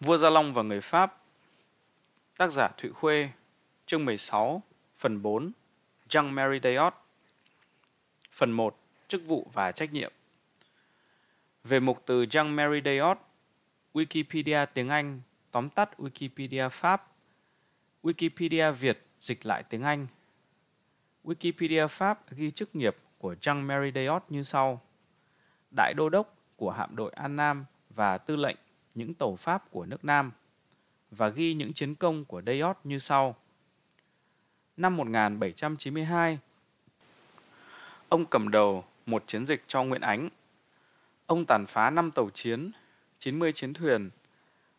Vua Gia Long và người Pháp Tác giả Thụy Khuê Chương 16 Phần 4 Jean Mary Dayot Phần 1 Chức vụ và trách nhiệm Về mục từ Jean Mary Dayot Wikipedia tiếng Anh tóm tắt Wikipedia Pháp Wikipedia Việt dịch lại tiếng Anh Wikipedia Pháp ghi chức nghiệp của Jean Mary Dayot như sau Đại đô đốc của hạm đội An Nam và tư lệnh những tàu Pháp của nước Nam và ghi những chiến công của Dayot như sau. Năm 1792, ông cầm đầu một chiến dịch cho Nguyễn Ánh. Ông tàn phá 5 tàu chiến, 90 chiến thuyền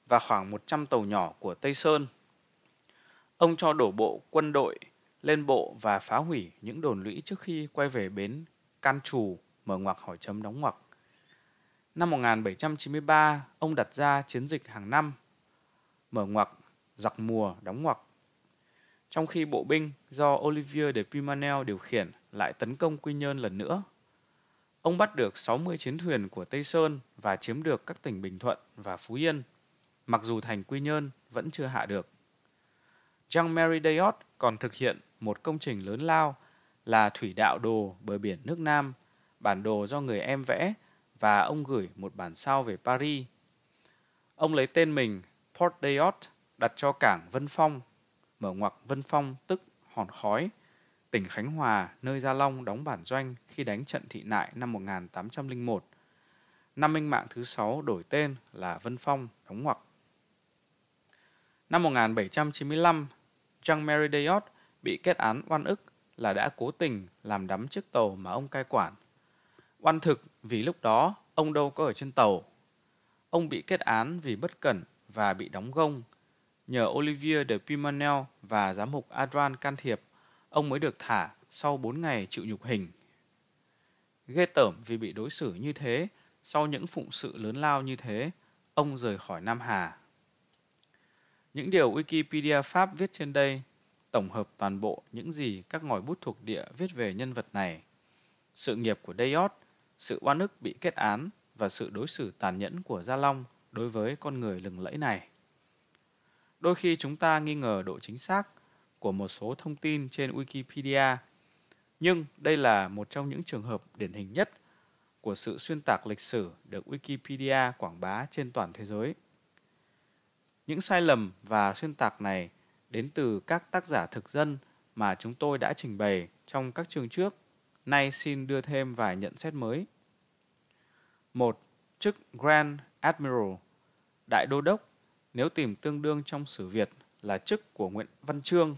và khoảng 100 tàu nhỏ của Tây Sơn. Ông cho đổ bộ quân đội lên bộ và phá hủy những đồn lũy trước khi quay về bến Can Trù mở ngoặc hỏi chấm đóng ngoặc. Năm 1793, ông đặt ra chiến dịch hàng năm, mở ngoặc, giặc mùa, đóng ngoặc. Trong khi bộ binh do Olivier de Pimanel điều khiển lại tấn công Quy Nhơn lần nữa, ông bắt được 60 chiến thuyền của Tây Sơn và chiếm được các tỉnh Bình Thuận và Phú Yên, mặc dù thành Quy Nhơn vẫn chưa hạ được. Jean-Marie Dayot còn thực hiện một công trình lớn lao là thủy đạo đồ bờ biển nước Nam, bản đồ do người em vẽ và ông gửi một bản sao về Paris. Ông lấy tên mình Port Dayot đặt cho cảng Vân Phong, mở ngoặc Vân Phong tức Hòn Khói, tỉnh Khánh Hòa nơi Gia Long đóng bản doanh khi đánh trận thị nại năm 1801. Năm minh mạng thứ sáu đổi tên là Vân Phong, đóng ngoặc. Năm 1795, Jean Mary Dayot bị kết án oan ức là đã cố tình làm đắm chiếc tàu mà ông cai quản. Oan thực vì lúc đó ông đâu có ở trên tàu. Ông bị kết án vì bất cẩn và bị đóng gông. Nhờ Olivier de Pimanel và giám mục Adran can thiệp, ông mới được thả sau 4 ngày chịu nhục hình. Ghê tởm vì bị đối xử như thế, sau những phụng sự lớn lao như thế, ông rời khỏi Nam Hà. Những điều Wikipedia Pháp viết trên đây tổng hợp toàn bộ những gì các ngòi bút thuộc địa viết về nhân vật này. Sự nghiệp của Dayot – sự oan ức bị kết án và sự đối xử tàn nhẫn của Gia Long đối với con người lừng lẫy này. Đôi khi chúng ta nghi ngờ độ chính xác của một số thông tin trên Wikipedia, nhưng đây là một trong những trường hợp điển hình nhất của sự xuyên tạc lịch sử được Wikipedia quảng bá trên toàn thế giới. Những sai lầm và xuyên tạc này đến từ các tác giả thực dân mà chúng tôi đã trình bày trong các chương trước nay xin đưa thêm vài nhận xét mới. Một, Chức Grand Admiral, Đại Đô Đốc, nếu tìm tương đương trong sử Việt là chức của Nguyễn Văn Trương,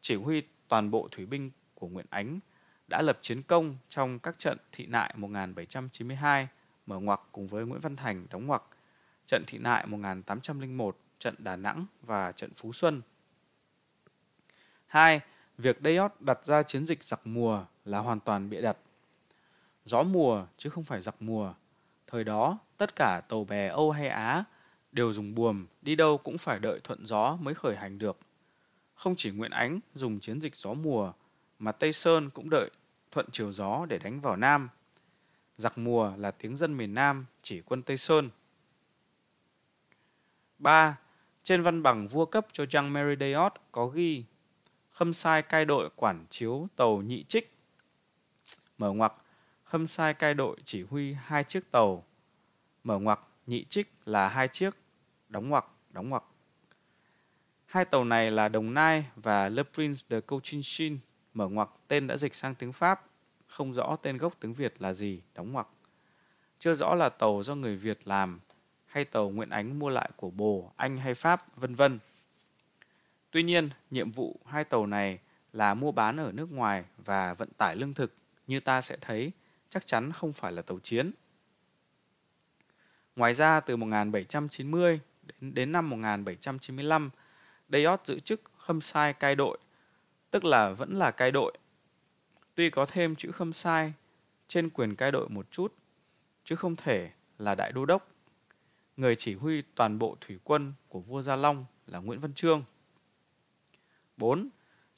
chỉ huy toàn bộ thủy binh của Nguyễn Ánh, đã lập chiến công trong các trận thị nại 1792 mở ngoặc cùng với Nguyễn Văn Thành đóng ngoặc, trận thị nại 1801, trận Đà Nẵng và trận Phú Xuân. 2. Việc Dayot đặt ra chiến dịch giặc mùa là hoàn toàn bịa đặt. Gió mùa chứ không phải giặc mùa. Thời đó, tất cả tàu bè Âu hay Á đều dùng buồm, đi đâu cũng phải đợi thuận gió mới khởi hành được. Không chỉ Nguyễn Ánh dùng chiến dịch gió mùa, mà Tây Sơn cũng đợi thuận chiều gió để đánh vào Nam. Giặc mùa là tiếng dân miền Nam chỉ quân Tây Sơn. 3. Trên văn bằng vua cấp cho Jean Meridiot có ghi Khâm sai cai đội quản chiếu tàu nhị trích mở ngoặc hâm sai cai đội chỉ huy hai chiếc tàu mở ngoặc nhị trích là hai chiếc đóng ngoặc đóng ngoặc hai tàu này là đồng nai và le prince de cochinchine mở ngoặc tên đã dịch sang tiếng pháp không rõ tên gốc tiếng việt là gì đóng ngoặc chưa rõ là tàu do người việt làm hay tàu nguyễn ánh mua lại của bồ anh hay pháp vân vân tuy nhiên nhiệm vụ hai tàu này là mua bán ở nước ngoài và vận tải lương thực như ta sẽ thấy, chắc chắn không phải là tàu chiến. Ngoài ra, từ 1790 đến, đến năm 1795, Dayot giữ chức khâm sai cai đội, tức là vẫn là cai đội. Tuy có thêm chữ khâm sai trên quyền cai đội một chút, chứ không thể là đại đô đốc. Người chỉ huy toàn bộ thủy quân của vua Gia Long là Nguyễn Văn Trương. 4.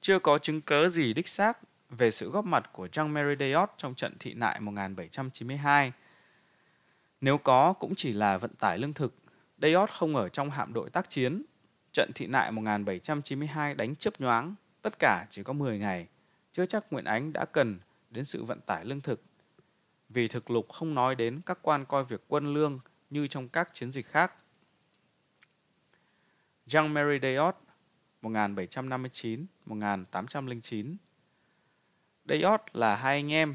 Chưa có chứng cớ gì đích xác về sự góp mặt của Jean Mary Dayot trong trận thị nại 1792. Nếu có cũng chỉ là vận tải lương thực, Dayot không ở trong hạm đội tác chiến. Trận thị nại 1792 đánh chớp nhoáng, tất cả chỉ có 10 ngày. Chưa chắc Nguyễn Ánh đã cần đến sự vận tải lương thực. Vì thực lục không nói đến các quan coi việc quân lương như trong các chiến dịch khác. Jean Mary Dayot 1759-1809 Dayot là hai anh em,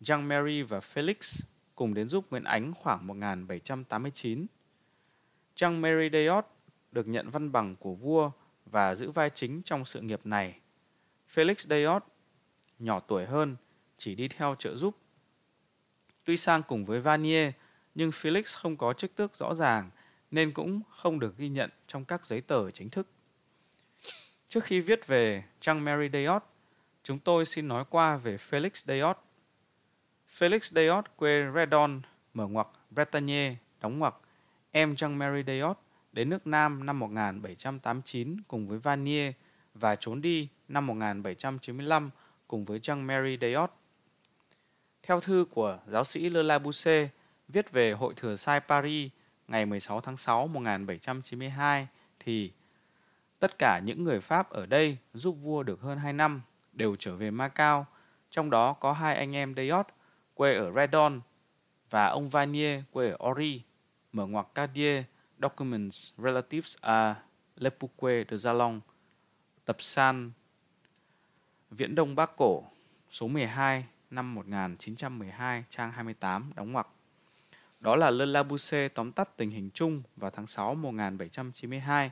Jean Mary và Felix, cùng đến giúp Nguyễn Ánh khoảng 1789. Jean Mary Dayot được nhận văn bằng của vua và giữ vai chính trong sự nghiệp này. Felix Dayot, nhỏ tuổi hơn, chỉ đi theo trợ giúp. Tuy sang cùng với Vanier, nhưng Felix không có chức tước rõ ràng nên cũng không được ghi nhận trong các giấy tờ chính thức. Trước khi viết về Jean Mary Dayot, chúng tôi xin nói qua về Felix Dayot. Felix Dayot quê Redon, mở ngoặc Bretagne, đóng ngoặc, em Jean-Marie Dayot đến nước Nam năm 1789 cùng với Vanier và trốn đi năm 1795 cùng với Jean-Marie Dayot. Theo thư của giáo sĩ Le Labousset viết về hội thừa sai Paris ngày 16 tháng 6 1792 thì tất cả những người Pháp ở đây giúp vua được hơn 2 năm – đều trở về Macau, trong đó có hai anh em Dayot quê ở Redon và ông Vanier quê ở Ori, mở ngoặc Cadier Documents Relatives à Lepouque de Zalong, tập san Viễn Đông Bắc Cổ, số 12, năm 1912, trang 28, đóng ngoặc. Đó là Le Labousse tóm tắt tình hình chung vào tháng 6 1792,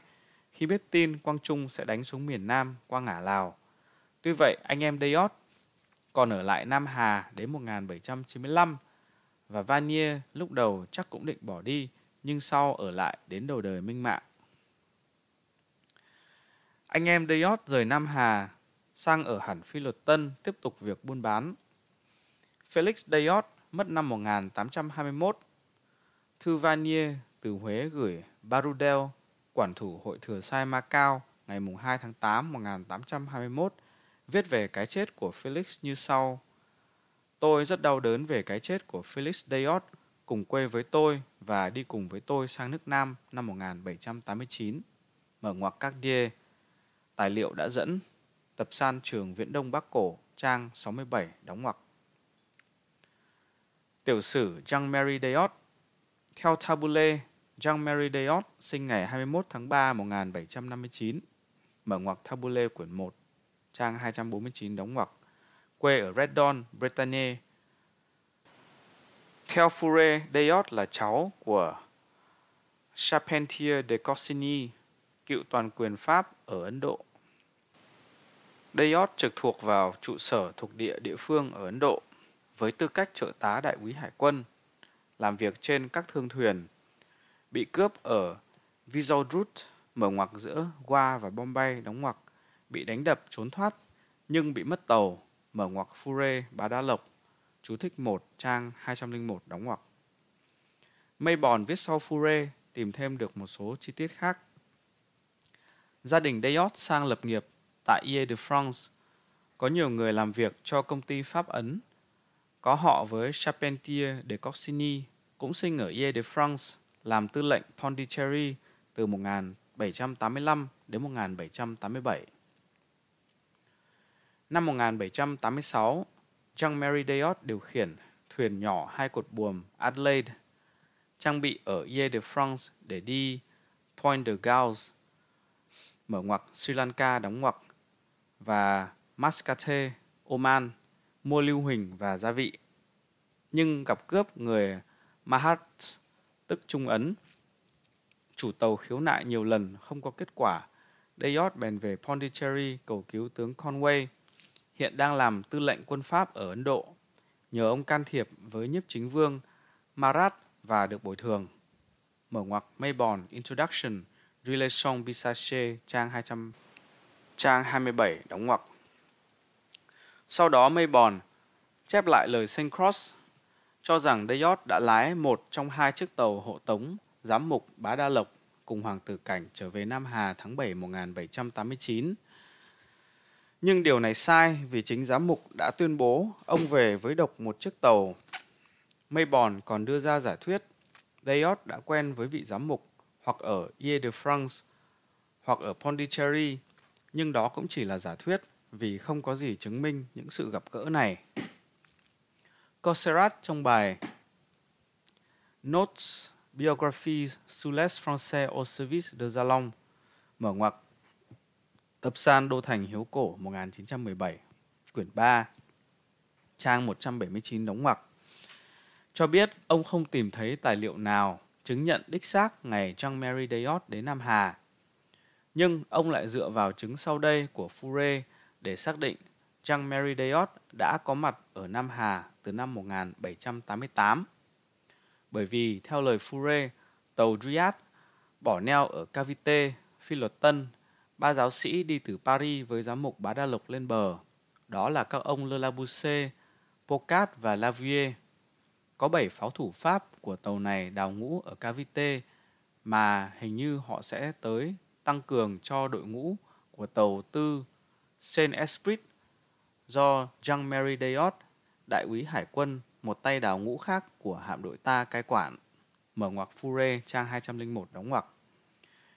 khi biết tin Quang Trung sẽ đánh xuống miền Nam qua ngã Lào. Tuy vậy, anh em Dayot còn ở lại Nam Hà đến 1795 và Vanier lúc đầu chắc cũng định bỏ đi nhưng sau ở lại đến đầu đời Minh Mạng. Anh em Dayot rời Nam Hà sang ở hẳn Phi Luật Tân tiếp tục việc buôn bán. Felix Dayot mất năm 1821. Thư Vanier từ Huế gửi Barudel, quản thủ hội thừa sai Macau ngày 2 tháng 8 1821 viết về cái chết của Felix như sau. Tôi rất đau đớn về cái chết của Felix Dayot, cùng quê với tôi và đi cùng với tôi sang nước Nam năm 1789. Mở ngoặc các đia. Tài liệu đã dẫn. Tập san trường Viễn Đông Bắc Cổ, trang 67, đóng ngoặc. Tiểu sử jean Mary Dayot Theo Tabule, jean Mary Dayot sinh ngày 21 tháng 3 1759, mở ngoặc Tabule quyển 1 trang 249 đóng ngoặc, quê ở Redon, Bretagne. Theo Fure, Deyot là cháu của Charpentier de Corsini, cựu toàn quyền Pháp ở Ấn Độ. Deyot trực thuộc vào trụ sở thuộc địa địa phương ở Ấn Độ với tư cách trợ tá đại úy hải quân, làm việc trên các thương thuyền, bị cướp ở Vizaudrut mở ngoặc giữa Goa và Bombay đóng ngoặc bị đánh đập trốn thoát nhưng bị mất tàu, mở ngoặc Fure Bá Đa Lộc, chú thích 1 trang 201 đóng ngoặc. Mây Bòn viết sau Fure tìm thêm được một số chi tiết khác. Gia đình dayot sang lập nghiệp tại Ile de France, có nhiều người làm việc cho công ty Pháp Ấn, có họ với Charpentier de coxini cũng sinh ở Ile de France, làm tư lệnh Pondicherry từ 1785 đến 1787. Năm 1786, Jean Mary Dayot điều khiển thuyền nhỏ hai cột buồm Adelaide, trang bị ở Ile de France để đi Point de Gauze, mở ngoặc Sri Lanka đóng ngoặc và Mascate, Oman, mua lưu huỳnh và gia vị. Nhưng gặp cướp người Mahat, tức Trung Ấn. Chủ tàu khiếu nại nhiều lần không có kết quả. Dayot bèn về Pondicherry cầu cứu tướng Conway – hiện đang làm tư lệnh quân Pháp ở Ấn Độ, nhờ ông can thiệp với nhiếp chính vương Marat và được bồi thường. Mở ngoặc Mayborn Introduction, Relation Bisache, trang 200, trang 27, đóng ngoặc. Sau đó Mayborn chép lại lời Saint Cross cho rằng Dayot đã lái một trong hai chiếc tàu hộ tống giám mục Bá Đa Lộc cùng Hoàng tử Cảnh trở về Nam Hà tháng 7 1789 nhưng điều này sai vì chính giám mục đã tuyên bố ông về với độc một chiếc tàu. Maybon còn đưa ra giả thuyết Dayot đã quen với vị giám mục hoặc ở Ile-de-France hoặc ở Pondicherry, nhưng đó cũng chỉ là giả thuyết vì không có gì chứng minh những sự gặp gỡ này. Cosserat trong bài Notes Biographie sous les Français au service de Zalon mở ngoặc Tập san Đô Thành Hiếu Cổ 1917, quyển 3, trang 179 đóng ngoặc. Cho biết ông không tìm thấy tài liệu nào chứng nhận đích xác ngày Trang Mary Dayot đến Nam Hà. Nhưng ông lại dựa vào chứng sau đây của Fure để xác định Trang Mary Dayot đã có mặt ở Nam Hà từ năm 1788. Bởi vì theo lời Fure, tàu Driat bỏ neo ở Cavite, Phi ba giáo sĩ đi từ Paris với giám mục Bá Đa Lộc lên bờ. Đó là các ông Le Labousset, Pocat và Lavier. Có bảy pháo thủ Pháp của tàu này đào ngũ ở Cavite mà hình như họ sẽ tới tăng cường cho đội ngũ của tàu tư Saint Esprit do Jean-Marie Dayot, đại úy hải quân, một tay đào ngũ khác của hạm đội ta cai quản. Mở ngoặc Fure trang 201 đóng ngoặc.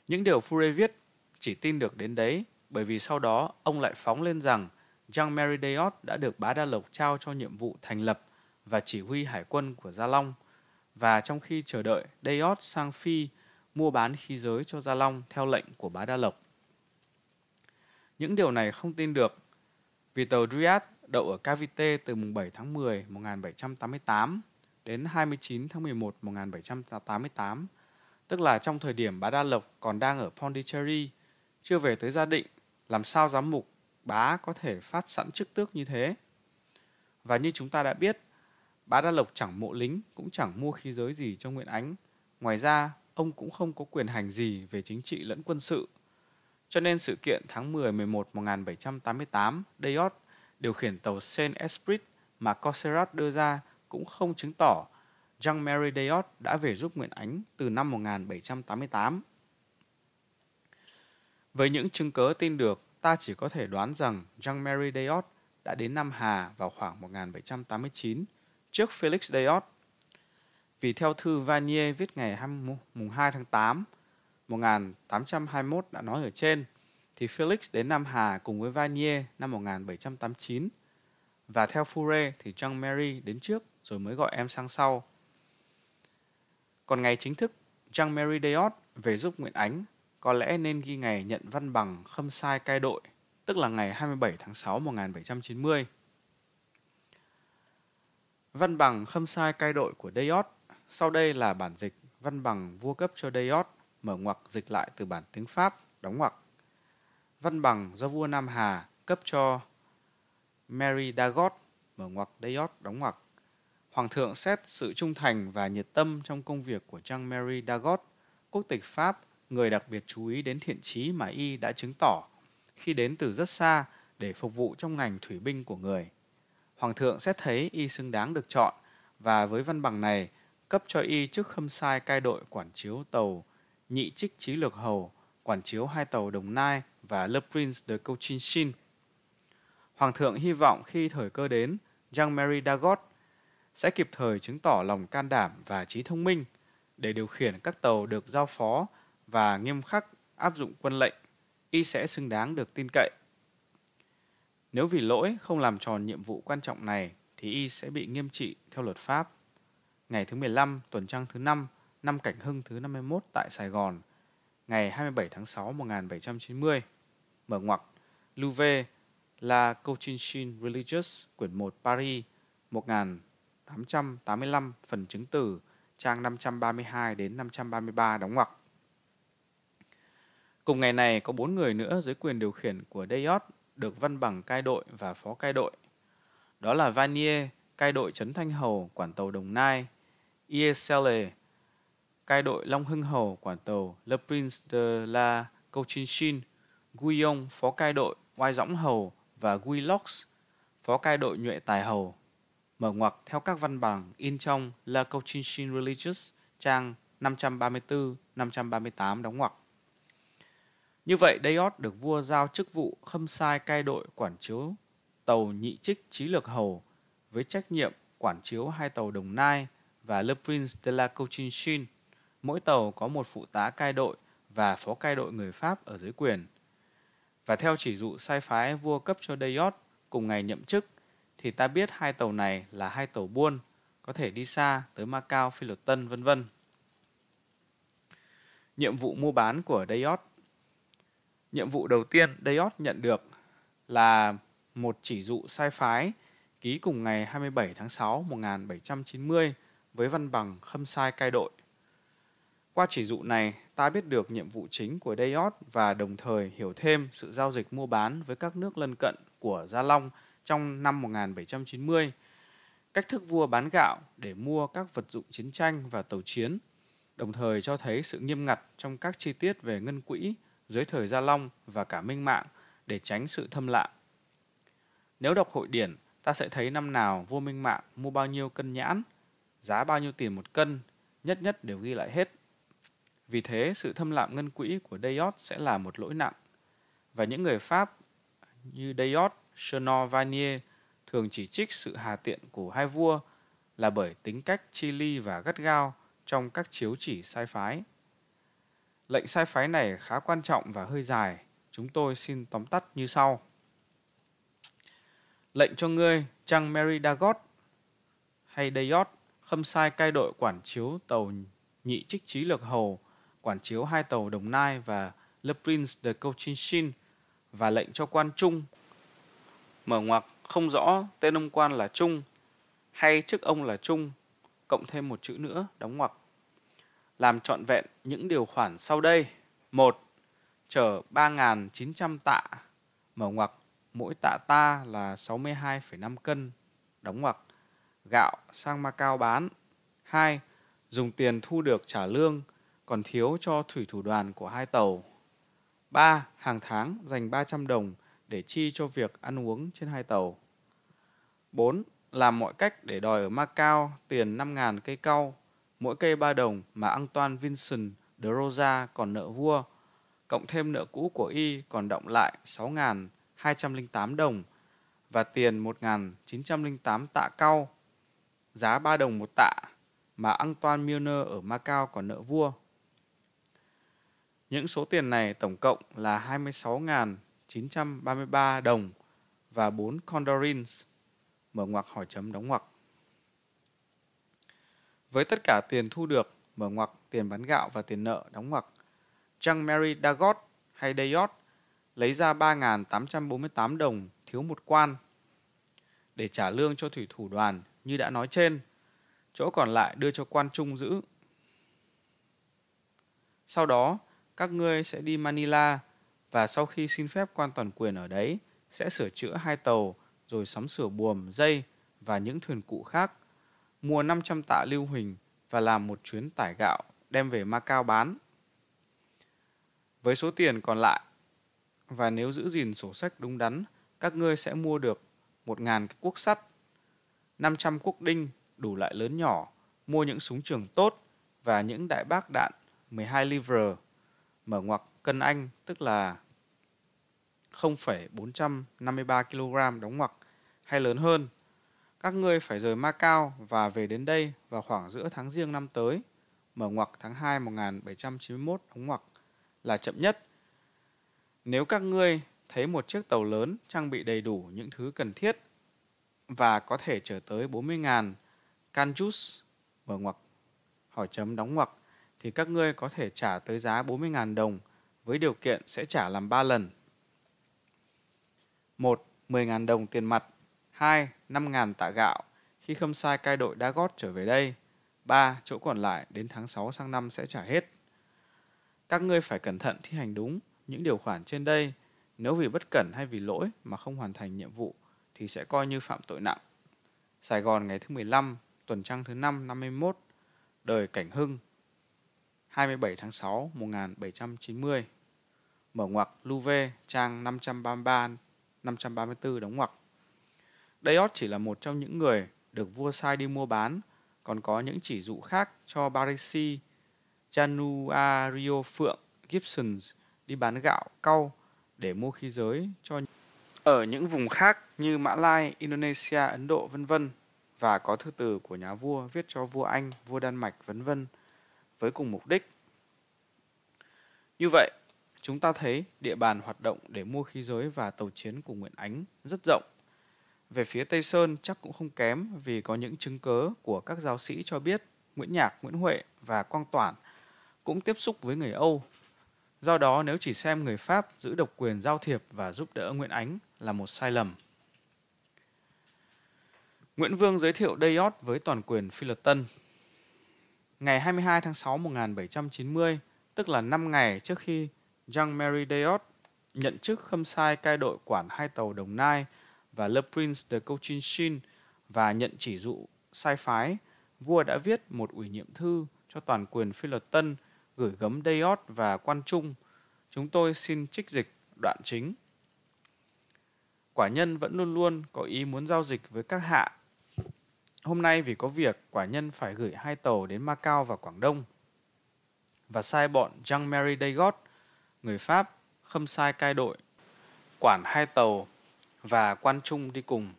Những điều Fure viết chỉ tin được đến đấy bởi vì sau đó ông lại phóng lên rằng Jean Merideot đã được Bá Đa Lộc trao cho nhiệm vụ thành lập và chỉ huy hải quân của Gia Long. Và trong khi chờ đợi, Dayot sang Phi mua bán khí giới cho Gia Long theo lệnh của Bá Đa Lộc. Những điều này không tin được vì tàu Driat đậu ở Cavite từ mùng 7 tháng 10 1788 đến 29 tháng 11 1788, tức là trong thời điểm Bá Đa Lộc còn đang ở Pondicherry – chưa về tới gia định, làm sao giám mục bá có thể phát sẵn chức tước như thế? Và như chúng ta đã biết, bá Đa Lộc chẳng mộ lính cũng chẳng mua khí giới gì cho Nguyễn Ánh. Ngoài ra, ông cũng không có quyền hành gì về chính trị lẫn quân sự. Cho nên sự kiện tháng 10-11 1788, Dayot điều khiển tàu Saint Esprit mà Corserat đưa ra cũng không chứng tỏ Jean Mary Dayot đã về giúp Nguyễn Ánh từ năm 1788. Với những chứng cớ tin được, ta chỉ có thể đoán rằng Jean-Marie Dayot đã đến Nam Hà vào khoảng 1789, trước Felix Dayot. Vì theo thư Vanier viết ngày 2, mùng 2 tháng 8, 1821 đã nói ở trên, thì Felix đến Nam Hà cùng với Vanier năm 1789. Và theo Fure thì Jean Mary đến trước rồi mới gọi em sang sau. Còn ngày chính thức, Jean Mary Dayot về giúp Nguyễn Ánh có lẽ nên ghi ngày nhận văn bằng khâm sai cai đội, tức là ngày 27 tháng 6 1790. Văn bằng khâm sai cai đội của Dayot, sau đây là bản dịch văn bằng vua cấp cho Dayot, mở ngoặc dịch lại từ bản tiếng Pháp, đóng ngoặc. Văn bằng do vua Nam Hà cấp cho Mary Dagot, mở ngoặc Dayot, đóng ngoặc. Hoàng thượng xét sự trung thành và nhiệt tâm trong công việc của Jean Mary Dagot, quốc tịch Pháp, người đặc biệt chú ý đến thiện trí mà y đã chứng tỏ khi đến từ rất xa để phục vụ trong ngành thủy binh của người. Hoàng thượng xét thấy y xứng đáng được chọn và với văn bằng này cấp cho y chức khâm sai cai đội quản chiếu tàu nhị trích trí lược hầu, quản chiếu hai tàu Đồng Nai và Le Prince de Cochinchin. Hoàng thượng hy vọng khi thời cơ đến, jean mary Dagot sẽ kịp thời chứng tỏ lòng can đảm và trí thông minh để điều khiển các tàu được giao phó và nghiêm khắc áp dụng quân lệnh, y sẽ xứng đáng được tin cậy. Nếu vì lỗi không làm tròn nhiệm vụ quan trọng này thì y sẽ bị nghiêm trị theo luật pháp. Ngày thứ 15, tuần trăng thứ 5, năm Cảnh Hưng thứ 51 tại Sài Gòn, ngày 27 tháng 6 1790, mở ngoặc Louvet La Cochinchine Religious quyển 1 Paris 1885 phần chứng từ trang 532 đến 533 đóng ngoặc. Cùng ngày này có bốn người nữa dưới quyền điều khiển của Dayot được văn bằng cai đội và phó cai đội. Đó là Vanier, cai đội Trấn Thanh Hầu, quản tàu Đồng Nai, Iesele, cai đội Long Hưng Hầu, quản tàu Le Prince de la Cochinchin, Guillaume, phó cai đội Oai Dõng Hầu và Guilox, phó cai đội Nhuệ Tài Hầu, mở ngoặc theo các văn bằng in trong La Cochinchin Religious, trang 534-538 đóng ngoặc. Như vậy, Dayot được vua giao chức vụ khâm sai cai đội quản chiếu tàu nhị trích trí lược hầu với trách nhiệm quản chiếu hai tàu Đồng Nai và Le Prince de la Cochinchine. Mỗi tàu có một phụ tá cai đội và phó cai đội người Pháp ở dưới quyền. Và theo chỉ dụ sai phái vua cấp cho Dayot cùng ngày nhậm chức, thì ta biết hai tàu này là hai tàu buôn, có thể đi xa tới Macau, Phi Luật Tân, vân vân. Nhiệm vụ mua bán của Dayot nhiệm vụ đầu tiên Dayot nhận được là một chỉ dụ sai phái ký cùng ngày 27 tháng 6 1790 với văn bằng khâm sai cai đội. Qua chỉ dụ này, ta biết được nhiệm vụ chính của Dayot và đồng thời hiểu thêm sự giao dịch mua bán với các nước lân cận của Gia Long trong năm 1790, cách thức vua bán gạo để mua các vật dụng chiến tranh và tàu chiến, đồng thời cho thấy sự nghiêm ngặt trong các chi tiết về ngân quỹ dưới thời Gia Long và cả Minh Mạng để tránh sự thâm lạ. Nếu đọc hội điển, ta sẽ thấy năm nào vua Minh Mạng mua bao nhiêu cân nhãn, giá bao nhiêu tiền một cân, nhất nhất đều ghi lại hết. Vì thế, sự thâm lạm ngân quỹ của Dayot sẽ là một lỗi nặng. Và những người Pháp như Dayot, Chenor, Vanier thường chỉ trích sự hà tiện của hai vua là bởi tính cách chi ly và gắt gao trong các chiếu chỉ sai phái. Lệnh sai phái này khá quan trọng và hơi dài, chúng tôi xin tóm tắt như sau. Lệnh cho ngươi, trang Mary Dagot hay Dayot, khâm sai cai đội quản chiếu tàu nhị trích trí lược hầu, quản chiếu hai tàu Đồng Nai và Le Prince de Cochinchin và lệnh cho quan Trung. Mở ngoặc không rõ tên ông quan là Trung hay chức ông là Trung, cộng thêm một chữ nữa, đóng ngoặc làm trọn vẹn những điều khoản sau đây. một Chở 3.900 tạ, mở ngoặc mỗi tạ ta là 62,5 cân, đóng ngoặc gạo sang Macau bán. 2. Dùng tiền thu được trả lương, còn thiếu cho thủy thủ đoàn của hai tàu. 3. Hàng tháng dành 300 đồng để chi cho việc ăn uống trên hai tàu. 4. Làm mọi cách để đòi ở Macau tiền 5.000 cây cau mỗi cây ba đồng mà Antoine Vincent de Rosa còn nợ vua, cộng thêm nợ cũ của y còn động lại 6.208 đồng và tiền 1.908 tạ cao, giá 3 đồng một tạ mà Antoine Milner ở Macau còn nợ vua. Những số tiền này tổng cộng là 26.933 đồng và 4 condorins, mở ngoặc hỏi chấm đóng ngoặc. Với tất cả tiền thu được, mở ngoặc tiền bán gạo và tiền nợ đóng ngoặc, trang Mary Dagot hay Dayot lấy ra 3.848 đồng thiếu một quan để trả lương cho thủy thủ đoàn như đã nói trên, chỗ còn lại đưa cho quan trung giữ. Sau đó, các ngươi sẽ đi Manila và sau khi xin phép quan toàn quyền ở đấy sẽ sửa chữa hai tàu rồi sắm sửa buồm, dây và những thuyền cụ khác – mua 500 tạ lưu huỳnh và làm một chuyến tải gạo đem về Macau bán. Với số tiền còn lại, và nếu giữ gìn sổ sách đúng đắn, các ngươi sẽ mua được 1.000 cái cuốc sắt, 500 cuốc đinh đủ loại lớn nhỏ, mua những súng trường tốt và những đại bác đạn 12 livre, mở ngoặc cân Anh tức là 0,453 kg đóng ngoặc hay lớn hơn các ngươi phải rời Macau và về đến đây vào khoảng giữa tháng riêng năm tới, mở ngoặc tháng 2 1791 đóng ngoặc là chậm nhất. Nếu các ngươi thấy một chiếc tàu lớn trang bị đầy đủ những thứ cần thiết và có thể trở tới 40.000 canjus mở ngoặc hỏi chấm đóng ngoặc thì các ngươi có thể trả tới giá 40.000 đồng với điều kiện sẽ trả làm 3 lần. 1. 10.000 đồng tiền mặt 2. Năm ngàn tạ gạo khi khâm sai cai đội đa gót trở về đây. 3. Chỗ còn lại đến tháng 6 sang năm sẽ trả hết. Các ngươi phải cẩn thận thi hành đúng những điều khoản trên đây. Nếu vì bất cẩn hay vì lỗi mà không hoàn thành nhiệm vụ thì sẽ coi như phạm tội nặng. Sài Gòn ngày thứ 15, tuần trăng thứ 5 năm 51, đời Cảnh Hưng, 27 tháng 6 1790. Mở ngoặc Louve trang 533 534 đóng ngoặc. Dayot chỉ là một trong những người được vua sai đi mua bán, còn có những chỉ dụ khác cho Barisi, Januario Phượng, Gibsons đi bán gạo, cau để mua khí giới cho ở những vùng khác như Mã Lai, Indonesia, Ấn Độ vân vân và có thư từ của nhà vua viết cho vua Anh, vua Đan Mạch vân vân với cùng mục đích. Như vậy, chúng ta thấy địa bàn hoạt động để mua khí giới và tàu chiến của Nguyễn Ánh rất rộng về phía Tây Sơn chắc cũng không kém vì có những chứng cớ của các giáo sĩ cho biết Nguyễn Nhạc, Nguyễn Huệ và Quang Toản cũng tiếp xúc với người Âu. Do đó nếu chỉ xem người Pháp giữ độc quyền giao thiệp và giúp đỡ Nguyễn Ánh là một sai lầm. Nguyễn Vương giới thiệu Dayot với toàn quyền Philoton. Ngày 22 tháng 6 1790, tức là 5 ngày trước khi Jean Mary Dayot nhận chức khâm sai cai đội quản hai tàu Đồng Nai và Le Prince de Cochin Shin và nhận chỉ dụ sai phái, vua đã viết một ủy nhiệm thư cho toàn quyền tân gửi gấm dayot và quan trung. Chúng tôi xin trích dịch đoạn chính. Quả nhân vẫn luôn luôn có ý muốn giao dịch với các hạ. Hôm nay vì có việc, quả nhân phải gửi hai tàu đến Macau và Quảng Đông và sai bọn Jean-Marie dayot người Pháp, khâm sai cai đội, quản hai tàu và Quan Trung đi cùng.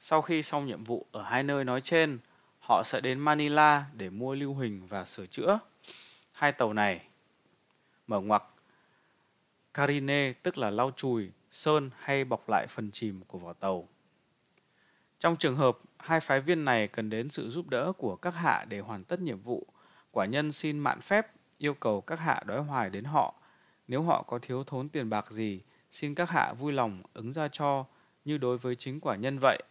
Sau khi xong nhiệm vụ ở hai nơi nói trên, họ sẽ đến Manila để mua lưu huỳnh và sửa chữa. Hai tàu này mở ngoặc Carine tức là lau chùi, sơn hay bọc lại phần chìm của vỏ tàu. Trong trường hợp hai phái viên này cần đến sự giúp đỡ của các hạ để hoàn tất nhiệm vụ, quả nhân xin mạn phép yêu cầu các hạ đói hoài đến họ. Nếu họ có thiếu thốn tiền bạc gì xin các hạ vui lòng ứng ra cho như đối với chính quả nhân vậy.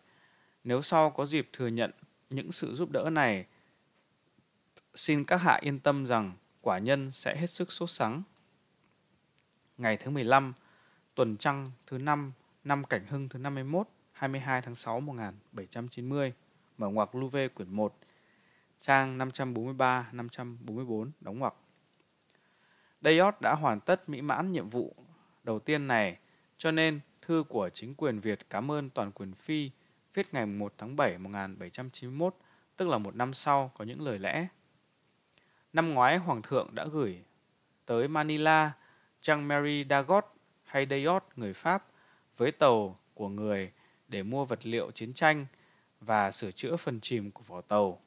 Nếu sau có dịp thừa nhận những sự giúp đỡ này, xin các hạ yên tâm rằng quả nhân sẽ hết sức sốt sắng. Ngày thứ 15, tuần trăng thứ 5, năm Cảnh Hưng thứ 51, 22 tháng 6 1790, mở ngoặc Luve quyển 1, trang 543-544, đóng ngoặc. Dayot đã hoàn tất mỹ mãn nhiệm vụ đầu tiên này, cho nên thư của chính quyền Việt cảm ơn toàn quyền Phi viết ngày 1 tháng 7 1791, tức là một năm sau có những lời lẽ. Năm ngoái Hoàng thượng đã gửi tới Manila Trang Mary Dagot hay Dayot người Pháp với tàu của người để mua vật liệu chiến tranh và sửa chữa phần chìm của vỏ tàu.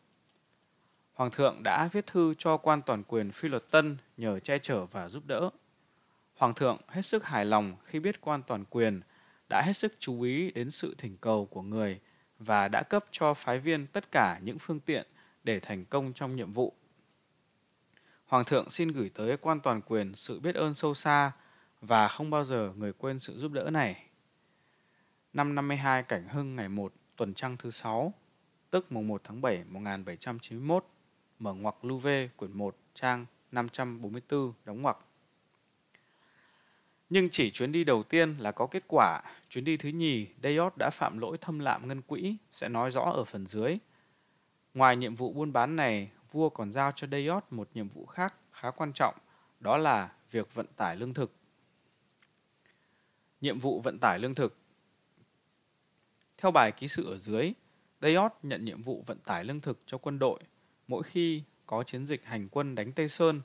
Hoàng thượng đã viết thư cho quan toàn quyền Phi Luật Tân nhờ che chở và giúp đỡ. Hoàng thượng hết sức hài lòng khi biết quan toàn quyền đã hết sức chú ý đến sự thỉnh cầu của người và đã cấp cho phái viên tất cả những phương tiện để thành công trong nhiệm vụ. Hoàng thượng xin gửi tới quan toàn quyền sự biết ơn sâu xa và không bao giờ người quên sự giúp đỡ này. Năm 52 Cảnh Hưng ngày 1 tuần trăng thứ 6, tức mùng 1 tháng 7 1791, mở ngoặc v quyển 1 trang 544 đóng ngoặc. Nhưng chỉ chuyến đi đầu tiên là có kết quả, chuyến đi thứ nhì, Dayot đã phạm lỗi thâm lạm ngân quỹ, sẽ nói rõ ở phần dưới. Ngoài nhiệm vụ buôn bán này, vua còn giao cho Dayot một nhiệm vụ khác khá quan trọng, đó là việc vận tải lương thực. Nhiệm vụ vận tải lương thực Theo bài ký sự ở dưới, Dayot nhận nhiệm vụ vận tải lương thực cho quân đội mỗi khi có chiến dịch hành quân đánh Tây Sơn.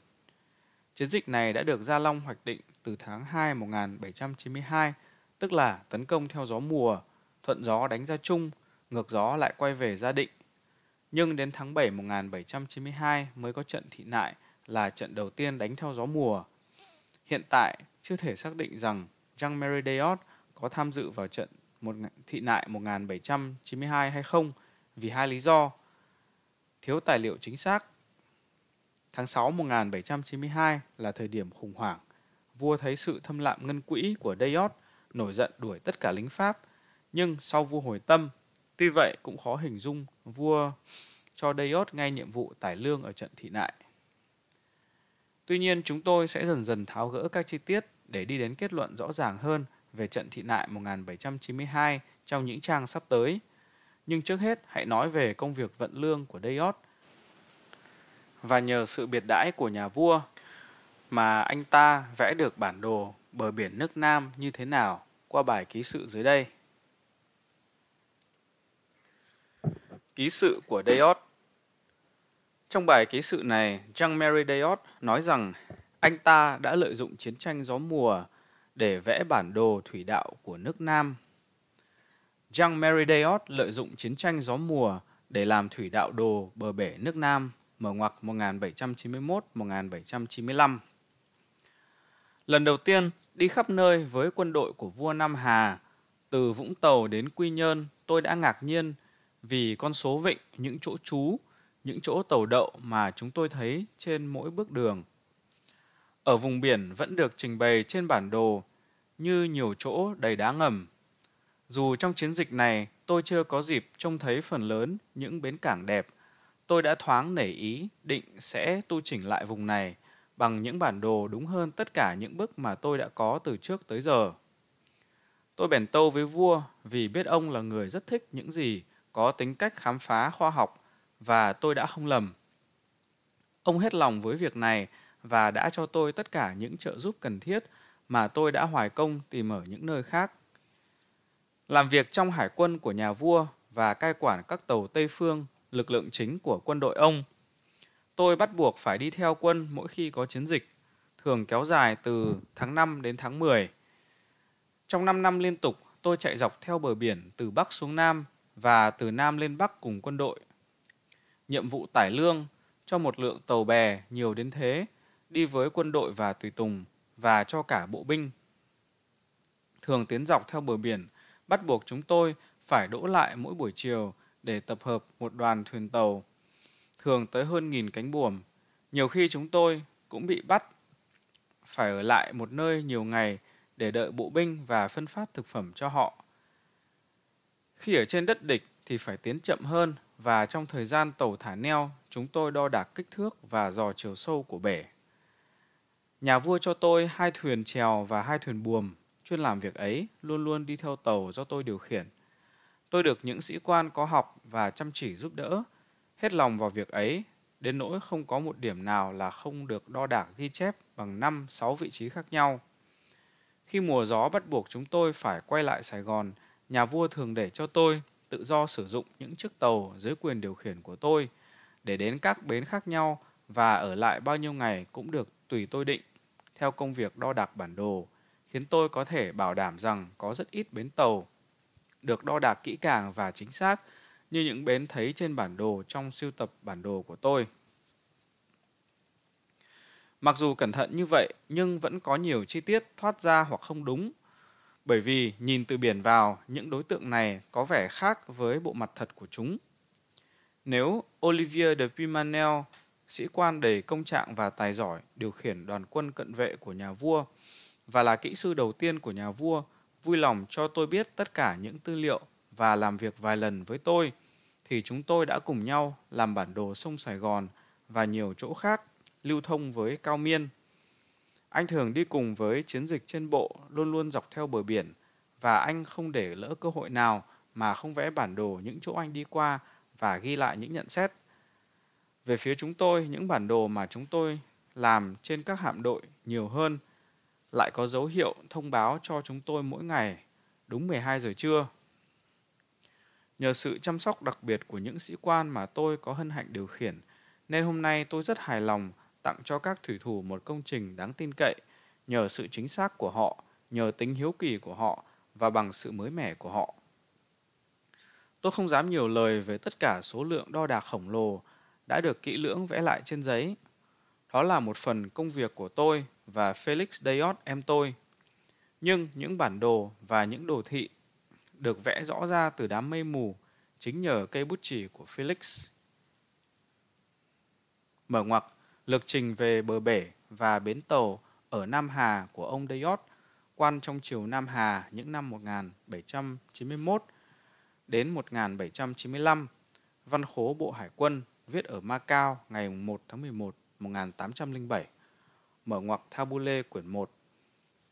Chiến dịch này đã được Gia Long hoạch định từ tháng 2 1792, tức là tấn công theo gió mùa, thuận gió đánh ra Trung, ngược gió lại quay về gia định. Nhưng đến tháng 7 1792 mới có trận thị nại là trận đầu tiên đánh theo gió mùa. Hiện tại, chưa thể xác định rằng Jean Merideot có tham dự vào trận một thị nại 1792 hay không vì hai lý do. Thiếu tài liệu chính xác. Tháng 6 1792 là thời điểm khủng hoảng vua thấy sự thâm lạm ngân quỹ của Dayot, nổi giận đuổi tất cả lính Pháp. Nhưng sau vua hồi tâm, tuy vậy cũng khó hình dung vua cho Dayot ngay nhiệm vụ tải lương ở trận thị nại. Tuy nhiên chúng tôi sẽ dần dần tháo gỡ các chi tiết để đi đến kết luận rõ ràng hơn về trận thị nại 1792 trong những trang sắp tới. Nhưng trước hết hãy nói về công việc vận lương của Dayot. Và nhờ sự biệt đãi của nhà vua mà anh ta vẽ được bản đồ bờ biển nước Nam như thế nào qua bài ký sự dưới đây. Ký sự của Dayot Trong bài ký sự này, Jean-Marie Dayot nói rằng anh ta đã lợi dụng chiến tranh gió mùa để vẽ bản đồ thủy đạo của nước Nam. Jean-Marie Dayot lợi dụng chiến tranh gió mùa để làm thủy đạo đồ bờ bể nước Nam mở ngoặc 1791-1795. Lần đầu tiên đi khắp nơi với quân đội của vua Nam Hà, từ Vũng Tàu đến Quy Nhơn, tôi đã ngạc nhiên vì con số vịnh, những chỗ trú, những chỗ tàu đậu mà chúng tôi thấy trên mỗi bước đường. Ở vùng biển vẫn được trình bày trên bản đồ như nhiều chỗ đầy đá ngầm. Dù trong chiến dịch này tôi chưa có dịp trông thấy phần lớn những bến cảng đẹp, tôi đã thoáng nảy ý định sẽ tu chỉnh lại vùng này bằng những bản đồ đúng hơn tất cả những bức mà tôi đã có từ trước tới giờ. Tôi bèn tâu với vua vì biết ông là người rất thích những gì có tính cách khám phá khoa học và tôi đã không lầm. Ông hết lòng với việc này và đã cho tôi tất cả những trợ giúp cần thiết mà tôi đã hoài công tìm ở những nơi khác. Làm việc trong hải quân của nhà vua và cai quản các tàu Tây Phương, lực lượng chính của quân đội ông, Tôi bắt buộc phải đi theo quân mỗi khi có chiến dịch, thường kéo dài từ tháng 5 đến tháng 10. Trong 5 năm liên tục, tôi chạy dọc theo bờ biển từ Bắc xuống Nam và từ Nam lên Bắc cùng quân đội. Nhiệm vụ tải lương cho một lượng tàu bè nhiều đến thế, đi với quân đội và tùy tùng và cho cả bộ binh. Thường tiến dọc theo bờ biển, bắt buộc chúng tôi phải đỗ lại mỗi buổi chiều để tập hợp một đoàn thuyền tàu thường tới hơn nghìn cánh buồm. Nhiều khi chúng tôi cũng bị bắt phải ở lại một nơi nhiều ngày để đợi bộ binh và phân phát thực phẩm cho họ. Khi ở trên đất địch thì phải tiến chậm hơn và trong thời gian tàu thả neo, chúng tôi đo đạc kích thước và dò chiều sâu của bể. Nhà vua cho tôi hai thuyền chèo và hai thuyền buồm, chuyên làm việc ấy, luôn luôn đi theo tàu do tôi điều khiển. Tôi được những sĩ quan có học và chăm chỉ giúp đỡ, hết lòng vào việc ấy, đến nỗi không có một điểm nào là không được đo đạc ghi chép bằng 5-6 vị trí khác nhau. Khi mùa gió bắt buộc chúng tôi phải quay lại Sài Gòn, nhà vua thường để cho tôi tự do sử dụng những chiếc tàu dưới quyền điều khiển của tôi để đến các bến khác nhau và ở lại bao nhiêu ngày cũng được tùy tôi định theo công việc đo đạc bản đồ, khiến tôi có thể bảo đảm rằng có rất ít bến tàu được đo đạc kỹ càng và chính xác như những bến thấy trên bản đồ trong siêu tập bản đồ của tôi. Mặc dù cẩn thận như vậy nhưng vẫn có nhiều chi tiết thoát ra hoặc không đúng. Bởi vì nhìn từ biển vào, những đối tượng này có vẻ khác với bộ mặt thật của chúng. Nếu Olivier de Pimanel, sĩ quan đầy công trạng và tài giỏi, điều khiển đoàn quân cận vệ của nhà vua và là kỹ sư đầu tiên của nhà vua, vui lòng cho tôi biết tất cả những tư liệu và làm việc vài lần với tôi thì chúng tôi đã cùng nhau làm bản đồ sông Sài Gòn và nhiều chỗ khác lưu thông với Cao Miên. Anh thường đi cùng với chiến dịch trên bộ luôn luôn dọc theo bờ biển và anh không để lỡ cơ hội nào mà không vẽ bản đồ những chỗ anh đi qua và ghi lại những nhận xét. Về phía chúng tôi, những bản đồ mà chúng tôi làm trên các hạm đội nhiều hơn lại có dấu hiệu thông báo cho chúng tôi mỗi ngày đúng 12 giờ trưa Nhờ sự chăm sóc đặc biệt của những sĩ quan mà tôi có hân hạnh điều khiển, nên hôm nay tôi rất hài lòng tặng cho các thủy thủ một công trình đáng tin cậy nhờ sự chính xác của họ, nhờ tính hiếu kỳ của họ và bằng sự mới mẻ của họ. Tôi không dám nhiều lời về tất cả số lượng đo đạc khổng lồ đã được kỹ lưỡng vẽ lại trên giấy. Đó là một phần công việc của tôi và Felix Dayot em tôi. Nhưng những bản đồ và những đồ thị được vẽ rõ ra từ đám mây mù chính nhờ cây bút chỉ của Felix. Mở ngoặc, lược trình về bờ bể và bến tàu ở Nam Hà của ông Dayot quan trong triều Nam Hà những năm 1791 đến 1795, văn khố Bộ Hải quân viết ở Macau ngày 1 tháng 11 1807, mở ngoặc Tabule quyển 1,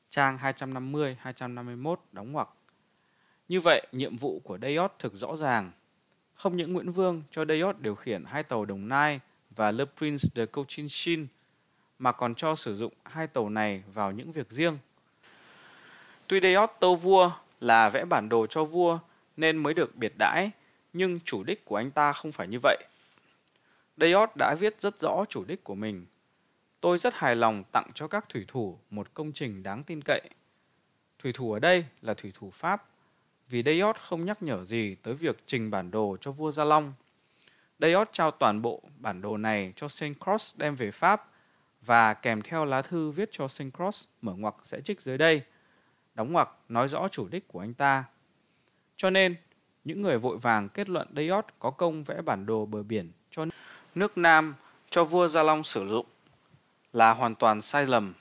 trang 250-251 đóng ngoặc. Như vậy, nhiệm vụ của Dayot thực rõ ràng. Không những Nguyễn Vương cho Dayot điều khiển hai tàu Đồng Nai và Le Prince de Cochinchin, mà còn cho sử dụng hai tàu này vào những việc riêng. Tuy Dayot tâu vua là vẽ bản đồ cho vua nên mới được biệt đãi, nhưng chủ đích của anh ta không phải như vậy. Dayot đã viết rất rõ chủ đích của mình. Tôi rất hài lòng tặng cho các thủy thủ một công trình đáng tin cậy. Thủy thủ ở đây là thủy thủ Pháp vì Dayot không nhắc nhở gì tới việc trình bản đồ cho vua Gia Long. Dayot trao toàn bộ bản đồ này cho Saint Cross đem về Pháp và kèm theo lá thư viết cho Saint Cross mở ngoặc sẽ trích dưới đây, đóng ngoặc nói rõ chủ đích của anh ta. Cho nên, những người vội vàng kết luận Dayot có công vẽ bản đồ bờ biển cho nước Nam cho vua Gia Long sử dụng là hoàn toàn sai lầm.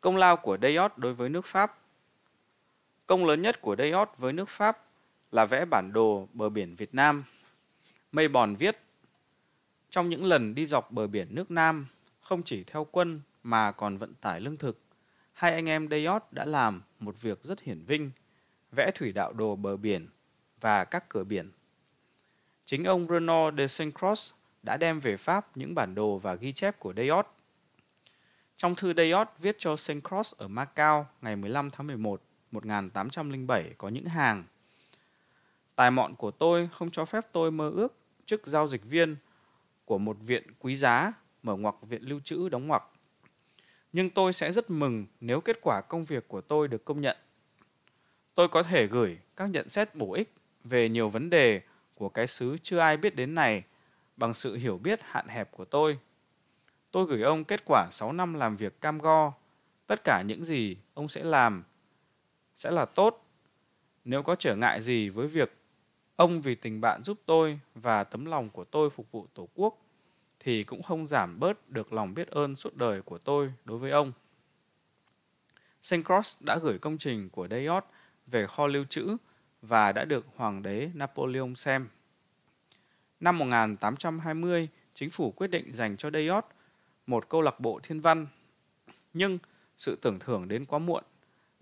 Công lao của Dayot đối với nước Pháp Công lớn nhất của Dayot với nước Pháp là vẽ bản đồ bờ biển Việt Nam. Mây Bòn viết, trong những lần đi dọc bờ biển nước Nam, không chỉ theo quân mà còn vận tải lương thực, hai anh em Dayot đã làm một việc rất hiển vinh, vẽ thủy đạo đồ bờ biển và các cửa biển. Chính ông Renaud de Saint-Croix đã đem về Pháp những bản đồ và ghi chép của Dayot. Trong thư Dayot viết cho Saint-Croix ở Macau ngày 15 tháng 11 1807 có những hàng Tài mọn của tôi không cho phép tôi mơ ước chức giao dịch viên của một viện quý giá mở ngoặc viện lưu trữ đóng ngoặc. Nhưng tôi sẽ rất mừng nếu kết quả công việc của tôi được công nhận. Tôi có thể gửi các nhận xét bổ ích về nhiều vấn đề của cái xứ chưa ai biết đến này bằng sự hiểu biết hạn hẹp của tôi. Tôi gửi ông kết quả 6 năm làm việc cam go, tất cả những gì ông sẽ làm sẽ là tốt nếu có trở ngại gì với việc ông vì tình bạn giúp tôi và tấm lòng của tôi phục vụ tổ quốc thì cũng không giảm bớt được lòng biết ơn suốt đời của tôi đối với ông. St. Cross đã gửi công trình của Dayot về kho lưu trữ và đã được Hoàng đế Napoleon xem. Năm 1820, chính phủ quyết định dành cho Dayot một câu lạc bộ thiên văn. Nhưng sự tưởng thưởng đến quá muộn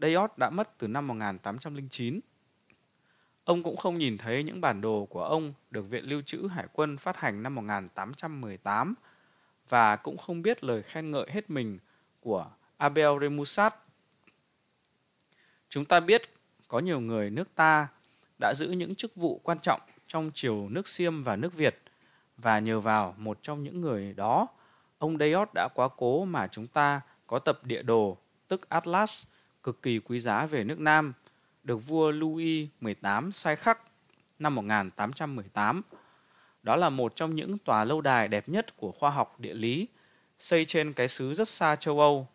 Dayot đã mất từ năm 1809. Ông cũng không nhìn thấy những bản đồ của ông được Viện Lưu trữ Hải quân phát hành năm 1818 và cũng không biết lời khen ngợi hết mình của Abel Remusat. Chúng ta biết có nhiều người nước ta đã giữ những chức vụ quan trọng trong triều nước Xiêm và nước Việt và nhờ vào một trong những người đó, ông Dayot đã quá cố mà chúng ta có tập địa đồ tức Atlas cực kỳ quý giá về nước Nam, được vua Louis XVIII sai khắc năm 1818. Đó là một trong những tòa lâu đài đẹp nhất của khoa học địa lý, xây trên cái xứ rất xa châu Âu.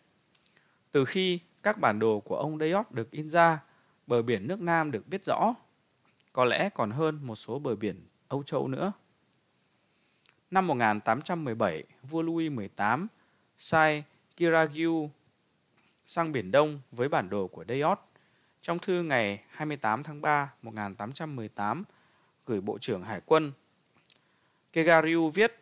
Từ khi các bản đồ của ông Dayot được in ra, bờ biển nước Nam được biết rõ, có lẽ còn hơn một số bờ biển Âu Châu nữa. Năm 1817, vua Louis XVIII sai Kiragiu sang Biển Đông với bản đồ của Dayot. Trong thư ngày 28 tháng 3 1818 gửi Bộ trưởng Hải quân, Kegariu viết,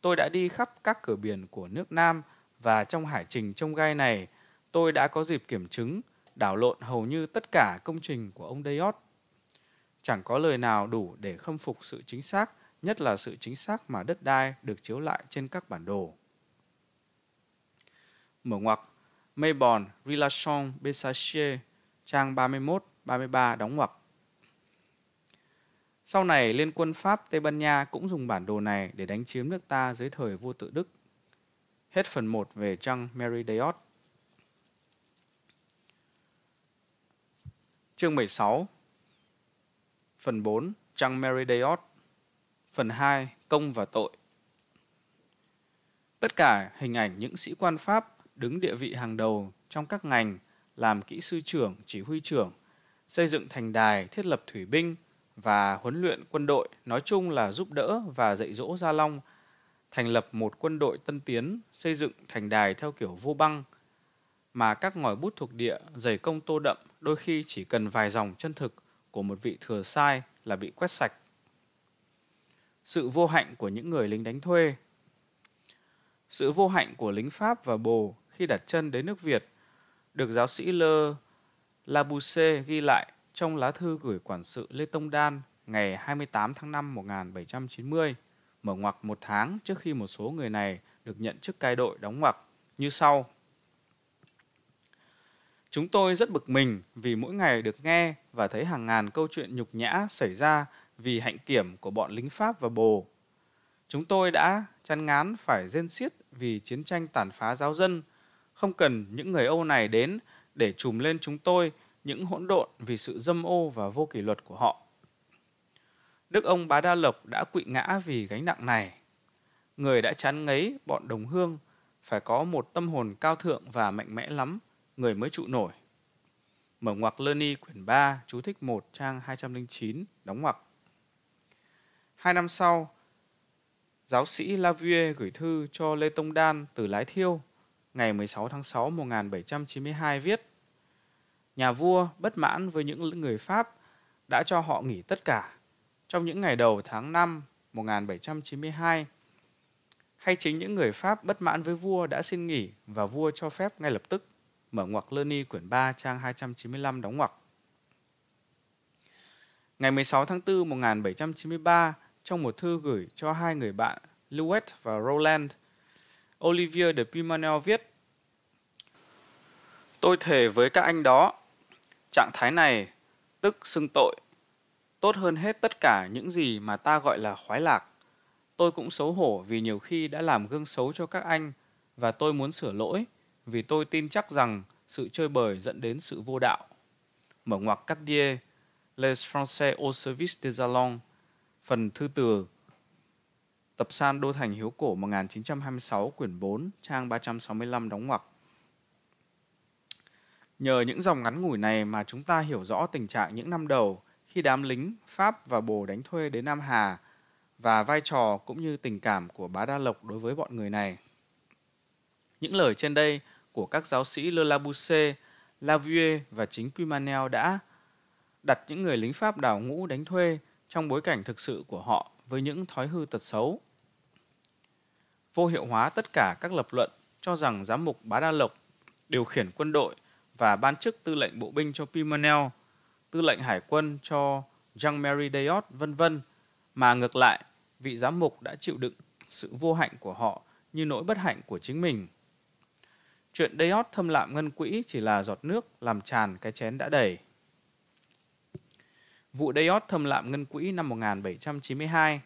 Tôi đã đi khắp các cửa biển của nước Nam và trong hải trình trông gai này, tôi đã có dịp kiểm chứng, đảo lộn hầu như tất cả công trình của ông Dayot. Chẳng có lời nào đủ để khâm phục sự chính xác, nhất là sự chính xác mà đất đai được chiếu lại trên các bản đồ. Mở ngoặc, Maybon, Rilachon, Bessachier, trang 31-33 đóng ngoặc. Sau này, Liên quân Pháp Tây Ban Nha cũng dùng bản đồ này để đánh chiếm nước ta dưới thời vua tự Đức. Hết phần 1 về trang Mary Dayot. Chương 16 Phần 4 Trang Mary Dayot Phần 2 Công và tội Tất cả hình ảnh những sĩ quan Pháp đứng địa vị hàng đầu trong các ngành làm kỹ sư trưởng, chỉ huy trưởng, xây dựng thành đài, thiết lập thủy binh và huấn luyện quân đội, nói chung là giúp đỡ và dạy dỗ Gia Long thành lập một quân đội tân tiến, xây dựng thành đài theo kiểu vô băng, mà các ngòi bút thuộc địa dày công tô đậm đôi khi chỉ cần vài dòng chân thực của một vị thừa sai là bị quét sạch. Sự vô hạnh của những người lính đánh thuê Sự vô hạnh của lính Pháp và Bồ khi đặt chân đến nước Việt, được giáo sĩ Lơ Labousse ghi lại trong lá thư gửi quản sự Lê Tông Đan ngày 28 tháng 5 1790, mở ngoặc một tháng trước khi một số người này được nhận chức cai đội đóng ngoặc như sau. Chúng tôi rất bực mình vì mỗi ngày được nghe và thấy hàng ngàn câu chuyện nhục nhã xảy ra vì hạnh kiểm của bọn lính Pháp và Bồ. Chúng tôi đã chán ngán phải dên xiết vì chiến tranh tàn phá giáo dân, không cần những người Âu này đến để trùm lên chúng tôi những hỗn độn vì sự dâm ô và vô kỷ luật của họ. Đức ông Bá Đa Lộc đã quỵ ngã vì gánh nặng này. Người đã chán ngấy bọn đồng hương phải có một tâm hồn cao thượng và mạnh mẽ lắm, người mới trụ nổi. Mở ngoặc Lơ Ni quyển 3, chú thích 1, trang 209, đóng ngoặc. Hai năm sau, giáo sĩ La Lavue gửi thư cho Lê Tông Đan từ Lái Thiêu ngày 16 tháng 6 1792 viết Nhà vua bất mãn với những người Pháp đã cho họ nghỉ tất cả. Trong những ngày đầu tháng 5 1792, hay chính những người Pháp bất mãn với vua đã xin nghỉ và vua cho phép ngay lập tức mở ngoặc Lơ Ni quyển 3 trang 295 đóng ngoặc. Ngày 16 tháng 4 1793, trong một thư gửi cho hai người bạn Lewis và Roland, Olivier de Pimanel viết Tôi thề với các anh đó, trạng thái này, tức xưng tội, tốt hơn hết tất cả những gì mà ta gọi là khoái lạc. Tôi cũng xấu hổ vì nhiều khi đã làm gương xấu cho các anh và tôi muốn sửa lỗi vì tôi tin chắc rằng sự chơi bời dẫn đến sự vô đạo. Mở ngoặc cắt đia, Les Français au service des Salons, phần thư từ Tập san Đô Thành Hiếu Cổ 1926 quyển 4 trang 365 đóng ngoặc. Nhờ những dòng ngắn ngủi này mà chúng ta hiểu rõ tình trạng những năm đầu khi đám lính Pháp và Bồ đánh thuê đến Nam Hà và vai trò cũng như tình cảm của bá Đa Lộc đối với bọn người này. Những lời trên đây của các giáo sĩ Le Labousset, Lavue và chính Pimanel đã đặt những người lính Pháp đảo ngũ đánh thuê trong bối cảnh thực sự của họ với những thói hư tật xấu vô hiệu hóa tất cả các lập luận cho rằng giám mục Bá Đa Lộc điều khiển quân đội và ban chức tư lệnh bộ binh cho Pimenel, tư lệnh hải quân cho Jean Mary Dayot, vân vân, mà ngược lại, vị giám mục đã chịu đựng sự vô hạnh của họ như nỗi bất hạnh của chính mình. Chuyện Dayot thâm lạm ngân quỹ chỉ là giọt nước làm tràn cái chén đã đầy. Vụ Dayot thâm lạm ngân quỹ năm 1792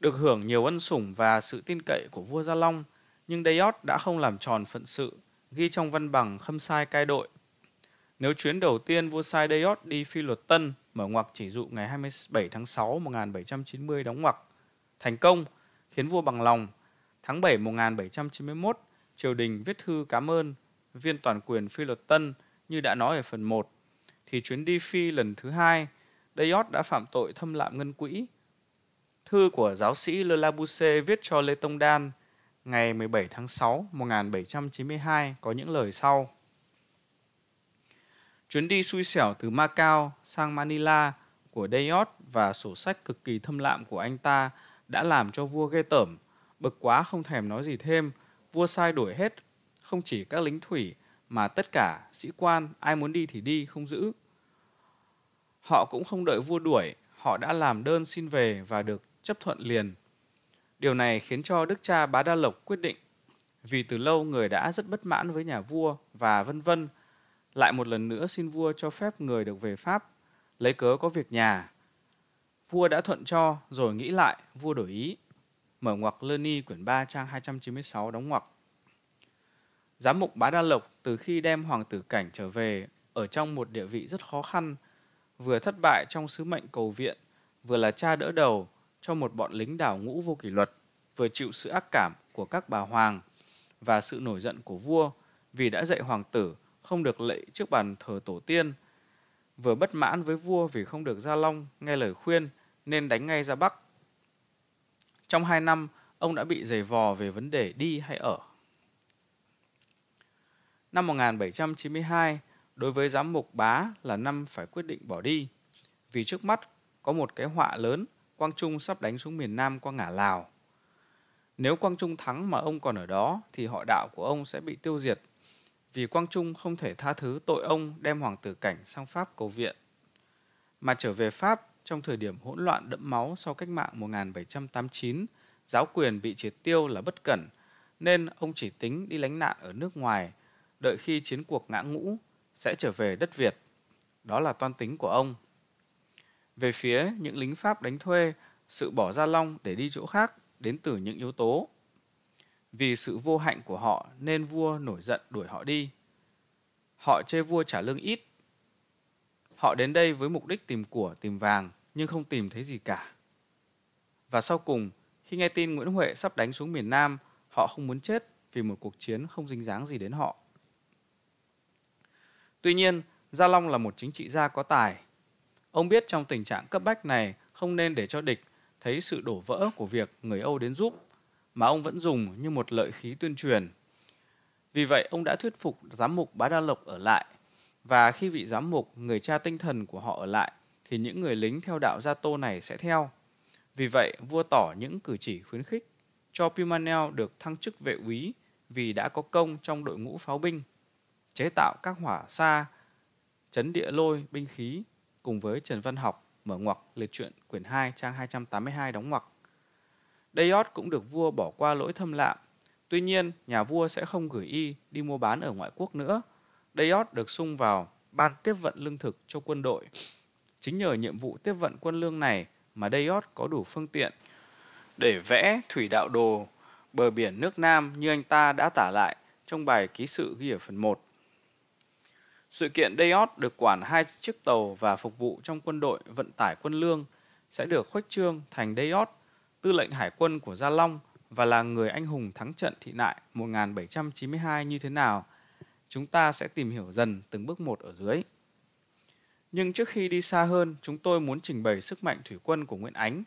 được hưởng nhiều ân sủng và sự tin cậy của vua Gia Long, nhưng Dayot đã không làm tròn phận sự, ghi trong văn bằng khâm sai cai đội. Nếu chuyến đầu tiên vua sai Dayot đi phi luật Tân mở ngoặc chỉ dụ ngày 27 tháng 6 1790 đóng ngoặc thành công khiến vua bằng lòng. Tháng 7 1791, triều đình viết thư cảm ơn viên toàn quyền phi luật Tân như đã nói ở phần 1, thì chuyến đi phi lần thứ hai, Dayot đã phạm tội thâm lạm ngân quỹ Thư của giáo sĩ Le Labousse viết cho Lê Tông Đan ngày 17 tháng 6 1792 có những lời sau. Chuyến đi xui xẻo từ Macau sang Manila của Dayot và sổ sách cực kỳ thâm lạm của anh ta đã làm cho vua ghê tởm, bực quá không thèm nói gì thêm, vua sai đổi hết, không chỉ các lính thủy mà tất cả sĩ quan ai muốn đi thì đi không giữ. Họ cũng không đợi vua đuổi, họ đã làm đơn xin về và được chấp thuận liền. Điều này khiến cho đức cha Bá Đa Lộc quyết định, vì từ lâu người đã rất bất mãn với nhà vua và vân vân, lại một lần nữa xin vua cho phép người được về Pháp, lấy cớ có việc nhà. Vua đã thuận cho, rồi nghĩ lại, vua đổi ý. Mở ngoặc Lơ Ni quyển 3 trang 296 đóng ngoặc. Giám mục Bá Đa Lộc từ khi đem hoàng tử cảnh trở về ở trong một địa vị rất khó khăn, vừa thất bại trong sứ mệnh cầu viện, vừa là cha đỡ đầu, cho một bọn lính đảo ngũ vô kỷ luật, vừa chịu sự ác cảm của các bà hoàng và sự nổi giận của vua vì đã dạy hoàng tử không được lệ trước bàn thờ tổ tiên, vừa bất mãn với vua vì không được Gia Long nghe lời khuyên nên đánh ngay ra Bắc. Trong hai năm, ông đã bị giày vò về vấn đề đi hay ở. Năm 1792, đối với giám mục bá là năm phải quyết định bỏ đi, vì trước mắt có một cái họa lớn Quang Trung sắp đánh xuống miền Nam qua ngã Lào. Nếu Quang Trung thắng mà ông còn ở đó thì họ đạo của ông sẽ bị tiêu diệt vì Quang Trung không thể tha thứ tội ông đem Hoàng tử Cảnh sang Pháp cầu viện. Mà trở về Pháp trong thời điểm hỗn loạn đẫm máu sau cách mạng 1789, giáo quyền bị triệt tiêu là bất cẩn, nên ông chỉ tính đi lánh nạn ở nước ngoài, đợi khi chiến cuộc ngã ngũ, sẽ trở về đất Việt. Đó là toan tính của ông. Về phía những lính Pháp đánh thuê, sự bỏ ra Long để đi chỗ khác đến từ những yếu tố. Vì sự vô hạnh của họ nên vua nổi giận đuổi họ đi. Họ chê vua trả lương ít. Họ đến đây với mục đích tìm của, tìm vàng, nhưng không tìm thấy gì cả. Và sau cùng, khi nghe tin Nguyễn Huệ sắp đánh xuống miền Nam, họ không muốn chết vì một cuộc chiến không dính dáng gì đến họ. Tuy nhiên, Gia Long là một chính trị gia có tài, Ông biết trong tình trạng cấp bách này không nên để cho địch thấy sự đổ vỡ của việc người Âu đến giúp, mà ông vẫn dùng như một lợi khí tuyên truyền. Vì vậy, ông đã thuyết phục giám mục Bá Đa Lộc ở lại, và khi vị giám mục, người cha tinh thần của họ ở lại, thì những người lính theo đạo Gia Tô này sẽ theo. Vì vậy, vua tỏ những cử chỉ khuyến khích cho Pimanel được thăng chức vệ úy vì đã có công trong đội ngũ pháo binh, chế tạo các hỏa xa, chấn địa lôi, binh khí cùng với Trần Văn Học mở ngoặc liệt truyện quyển 2 trang 282 đóng ngoặc. Dayot cũng được vua bỏ qua lỗi thâm lạm, tuy nhiên nhà vua sẽ không gửi y đi mua bán ở ngoại quốc nữa. Dayot được sung vào ban tiếp vận lương thực cho quân đội. Chính nhờ nhiệm vụ tiếp vận quân lương này mà Dayot có đủ phương tiện để vẽ thủy đạo đồ bờ biển nước Nam như anh ta đã tả lại trong bài ký sự ghi ở phần 1. Sự kiện Dayot được quản hai chiếc tàu và phục vụ trong quân đội vận tải quân lương sẽ được khuếch trương thành Dayot, tư lệnh hải quân của Gia Long và là người anh hùng thắng trận thị nại 1792 như thế nào. Chúng ta sẽ tìm hiểu dần từng bước một ở dưới. Nhưng trước khi đi xa hơn, chúng tôi muốn trình bày sức mạnh thủy quân của Nguyễn Ánh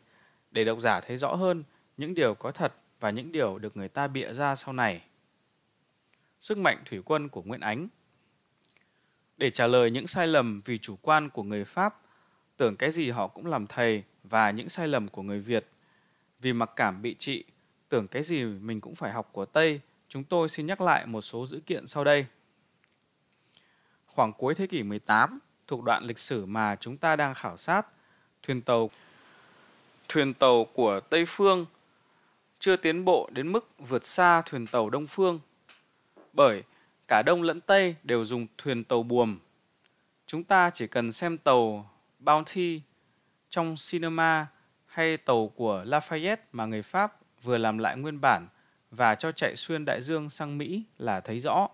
để độc giả thấy rõ hơn những điều có thật và những điều được người ta bịa ra sau này. Sức mạnh thủy quân của Nguyễn Ánh để trả lời những sai lầm vì chủ quan của người Pháp, tưởng cái gì họ cũng làm thầy và những sai lầm của người Việt. Vì mặc cảm bị trị, tưởng cái gì mình cũng phải học của Tây, chúng tôi xin nhắc lại một số dữ kiện sau đây. Khoảng cuối thế kỷ 18, thuộc đoạn lịch sử mà chúng ta đang khảo sát, thuyền tàu thuyền tàu của Tây phương chưa tiến bộ đến mức vượt xa thuyền tàu Đông phương. Bởi cả Đông lẫn Tây đều dùng thuyền tàu buồm. Chúng ta chỉ cần xem tàu Bounty trong cinema hay tàu của Lafayette mà người Pháp vừa làm lại nguyên bản và cho chạy xuyên đại dương sang Mỹ là thấy rõ.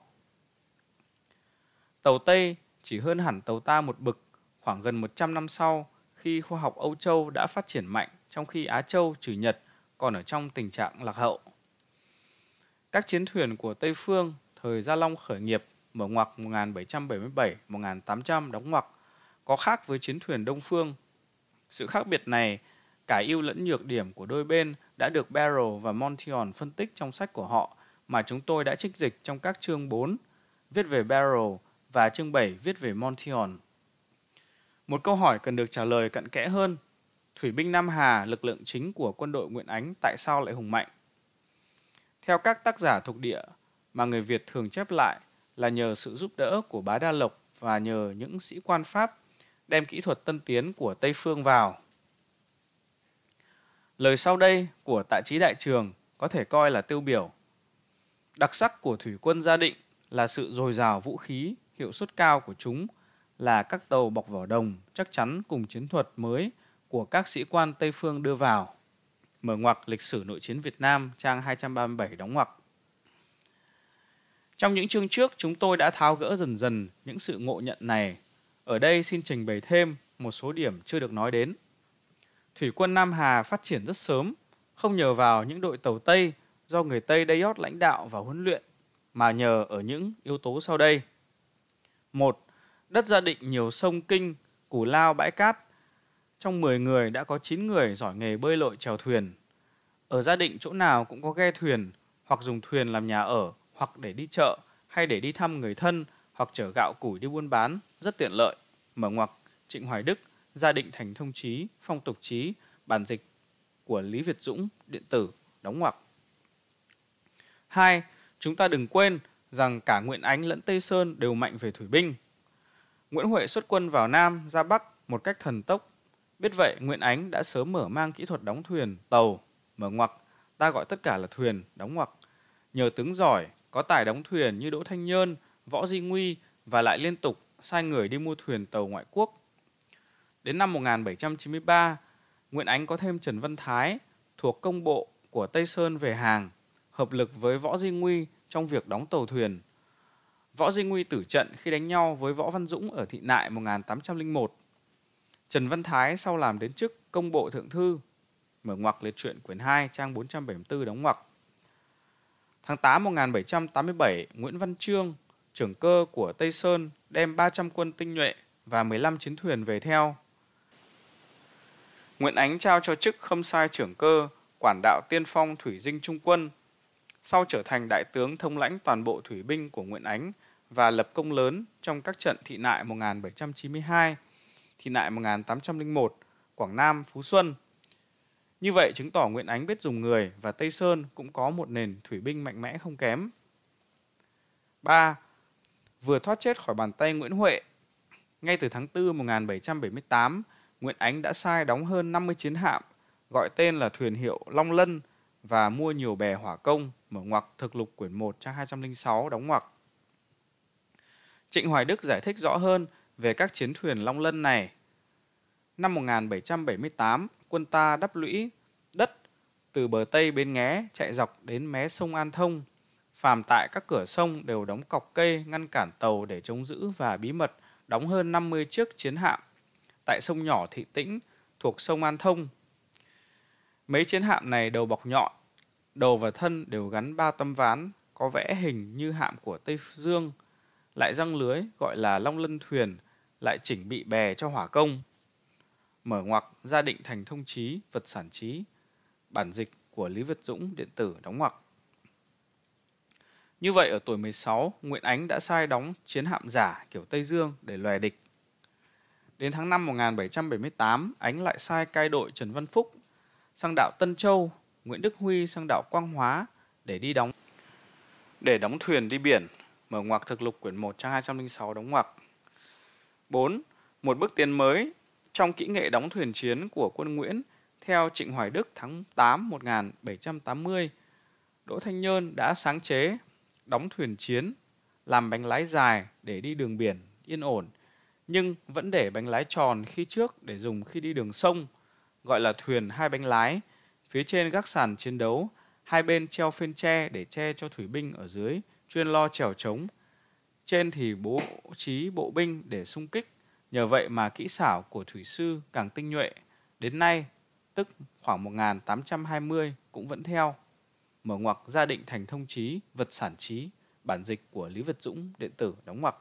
Tàu Tây chỉ hơn hẳn tàu ta một bậc. khoảng gần 100 năm sau khi khoa học Âu Châu đã phát triển mạnh trong khi Á Châu trừ Nhật còn ở trong tình trạng lạc hậu. Các chiến thuyền của Tây Phương thời Gia Long khởi nghiệp mở ngoặc 1777-1800 đóng ngoặc có khác với chiến thuyền Đông Phương. Sự khác biệt này, cả ưu lẫn nhược điểm của đôi bên đã được Barrow và Montion phân tích trong sách của họ mà chúng tôi đã trích dịch trong các chương 4 viết về Barrow và chương 7 viết về Montion. Một câu hỏi cần được trả lời cặn kẽ hơn. Thủy binh Nam Hà, lực lượng chính của quân đội Nguyễn Ánh tại sao lại hùng mạnh? Theo các tác giả thuộc địa, mà người Việt thường chép lại là nhờ sự giúp đỡ của Bá Đa Lộc và nhờ những sĩ quan Pháp đem kỹ thuật tân tiến của Tây Phương vào. Lời sau đây của Tạ Chí Đại Trường có thể coi là tiêu biểu. Đặc sắc của thủy quân gia định là sự dồi dào vũ khí, hiệu suất cao của chúng là các tàu bọc vỏ đồng chắc chắn cùng chiến thuật mới của các sĩ quan Tây Phương đưa vào. Mở ngoặc lịch sử nội chiến Việt Nam trang 237 đóng ngoặc. Trong những chương trước, chúng tôi đã tháo gỡ dần dần những sự ngộ nhận này. Ở đây xin trình bày thêm một số điểm chưa được nói đến. Thủy quân Nam Hà phát triển rất sớm, không nhờ vào những đội tàu Tây do người Tây đây Dayot lãnh đạo và huấn luyện, mà nhờ ở những yếu tố sau đây. một Đất gia định nhiều sông kinh, củ lao bãi cát. Trong 10 người đã có 9 người giỏi nghề bơi lội chèo thuyền. Ở gia định chỗ nào cũng có ghe thuyền hoặc dùng thuyền làm nhà ở hoặc để đi chợ hay để đi thăm người thân hoặc chở gạo củi đi buôn bán, rất tiện lợi. Mở ngoặc, Trịnh Hoài Đức, gia định thành thông chí, phong tục chí, bản dịch của Lý Việt Dũng, điện tử, đóng ngoặc. hai Chúng ta đừng quên rằng cả Nguyễn Ánh lẫn Tây Sơn đều mạnh về thủy binh. Nguyễn Huệ xuất quân vào Nam, ra Bắc một cách thần tốc. Biết vậy, Nguyễn Ánh đã sớm mở mang kỹ thuật đóng thuyền, tàu, mở ngoặc, ta gọi tất cả là thuyền, đóng ngoặc. Nhờ tướng giỏi, có tài đóng thuyền như Đỗ Thanh Nhơn, Võ Di Nguy và lại liên tục sai người đi mua thuyền tàu ngoại quốc. Đến năm 1793, Nguyễn Ánh có thêm Trần Văn Thái thuộc công bộ của Tây Sơn về hàng, hợp lực với Võ Di Nguy trong việc đóng tàu thuyền. Võ Di Nguy tử trận khi đánh nhau với Võ Văn Dũng ở Thị Nại 1801. Trần Văn Thái sau làm đến chức công bộ thượng thư, mở ngoặc liệt truyện quyển 2 trang 474 đóng ngoặc. Tháng 8 1787, Nguyễn Văn Trương, trưởng cơ của Tây Sơn, đem 300 quân tinh nhuệ và 15 chiến thuyền về theo. Nguyễn Ánh trao cho chức khâm sai trưởng cơ, quản đạo tiên phong thủy dinh trung quân, sau trở thành đại tướng thông lãnh toàn bộ thủy binh của Nguyễn Ánh và lập công lớn trong các trận thị nại 1792, thị nại 1801, Quảng Nam, Phú Xuân – như vậy chứng tỏ Nguyễn Ánh biết dùng người và Tây Sơn cũng có một nền thủy binh mạnh mẽ không kém. 3. Vừa thoát chết khỏi bàn tay Nguyễn Huệ, ngay từ tháng 4 1778, Nguyễn Ánh đã sai đóng hơn 50 chiến hạm, gọi tên là thuyền hiệu Long Lân và mua nhiều bè hỏa công, mở ngoặc thực lục quyển 1 trang 206 đóng ngoặc. Trịnh Hoài Đức giải thích rõ hơn về các chiến thuyền Long Lân này. Năm 1778, quân ta đắp lũy đất từ bờ tây bên nghé chạy dọc đến mé sông An Thông. Phàm tại các cửa sông đều đóng cọc cây ngăn cản tàu để chống giữ và bí mật đóng hơn 50 chiếc chiến hạm tại sông nhỏ Thị Tĩnh thuộc sông An Thông. Mấy chiến hạm này đầu bọc nhọn, đầu và thân đều gắn ba tấm ván có vẽ hình như hạm của Tây Dương, lại răng lưới gọi là long lân thuyền, lại chỉnh bị bè cho hỏa công mở ngoặc gia định thành thông trí vật sản trí bản dịch của Lý Việt Dũng điện tử đóng ngoặc. Như vậy ở tuổi 16, Nguyễn Ánh đã sai đóng chiến hạm giả kiểu Tây Dương để lòe địch. Đến tháng 5 1778, Ánh lại sai cai đội Trần Văn Phúc sang đảo Tân Châu, Nguyễn Đức Huy sang đảo Quang Hóa để đi đóng để đóng thuyền đi biển, mở ngoặc thực lục quyển 1 trang 206 đóng ngoặc. 4. Một bước tiến mới trong kỹ nghệ đóng thuyền chiến của quân Nguyễn, theo Trịnh Hoài Đức tháng 8 1780, Đỗ Thanh Nhơn đã sáng chế đóng thuyền chiến, làm bánh lái dài để đi đường biển yên ổn, nhưng vẫn để bánh lái tròn khi trước để dùng khi đi đường sông, gọi là thuyền hai bánh lái. Phía trên gác sàn chiến đấu, hai bên treo phên tre để che cho thủy binh ở dưới, chuyên lo chèo trống. Trên thì bố trí bộ binh để xung kích Nhờ vậy mà kỹ xảo của thủy sư càng tinh nhuệ, đến nay tức khoảng 1820 cũng vẫn theo. Mở ngoặc gia định thành thông chí, vật sản trí bản dịch của Lý Vật Dũng điện tử đóng ngoặc.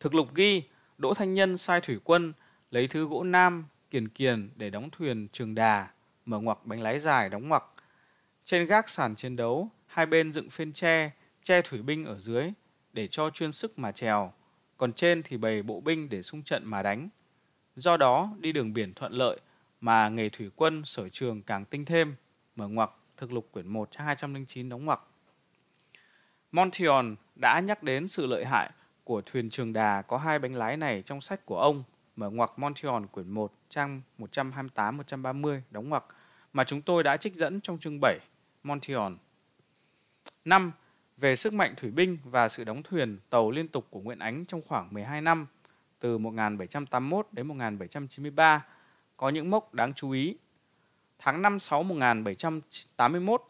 Thực lục ghi, Đỗ Thanh Nhân sai thủy quân lấy thứ gỗ nam kiền kiền để đóng thuyền trường đà, mở ngoặc bánh lái dài đóng ngoặc. Trên gác sàn chiến đấu, hai bên dựng phên tre, che thủy binh ở dưới để cho chuyên sức mà trèo còn trên thì bày bộ binh để xung trận mà đánh. Do đó, đi đường biển thuận lợi mà nghề thủy quân sở trường càng tinh thêm, mở ngoặc thực lục quyển 1 trang 209 đóng ngoặc. Montion đã nhắc đến sự lợi hại của thuyền trường đà có hai bánh lái này trong sách của ông, mở ngoặc Montion quyển 1 trang 128-130 đóng ngoặc mà chúng tôi đã trích dẫn trong chương 7 Montion. 5 về sức mạnh thủy binh và sự đóng thuyền tàu liên tục của Nguyễn Ánh trong khoảng 12 năm, từ 1781 đến 1793, có những mốc đáng chú ý. Tháng 5-6 1781,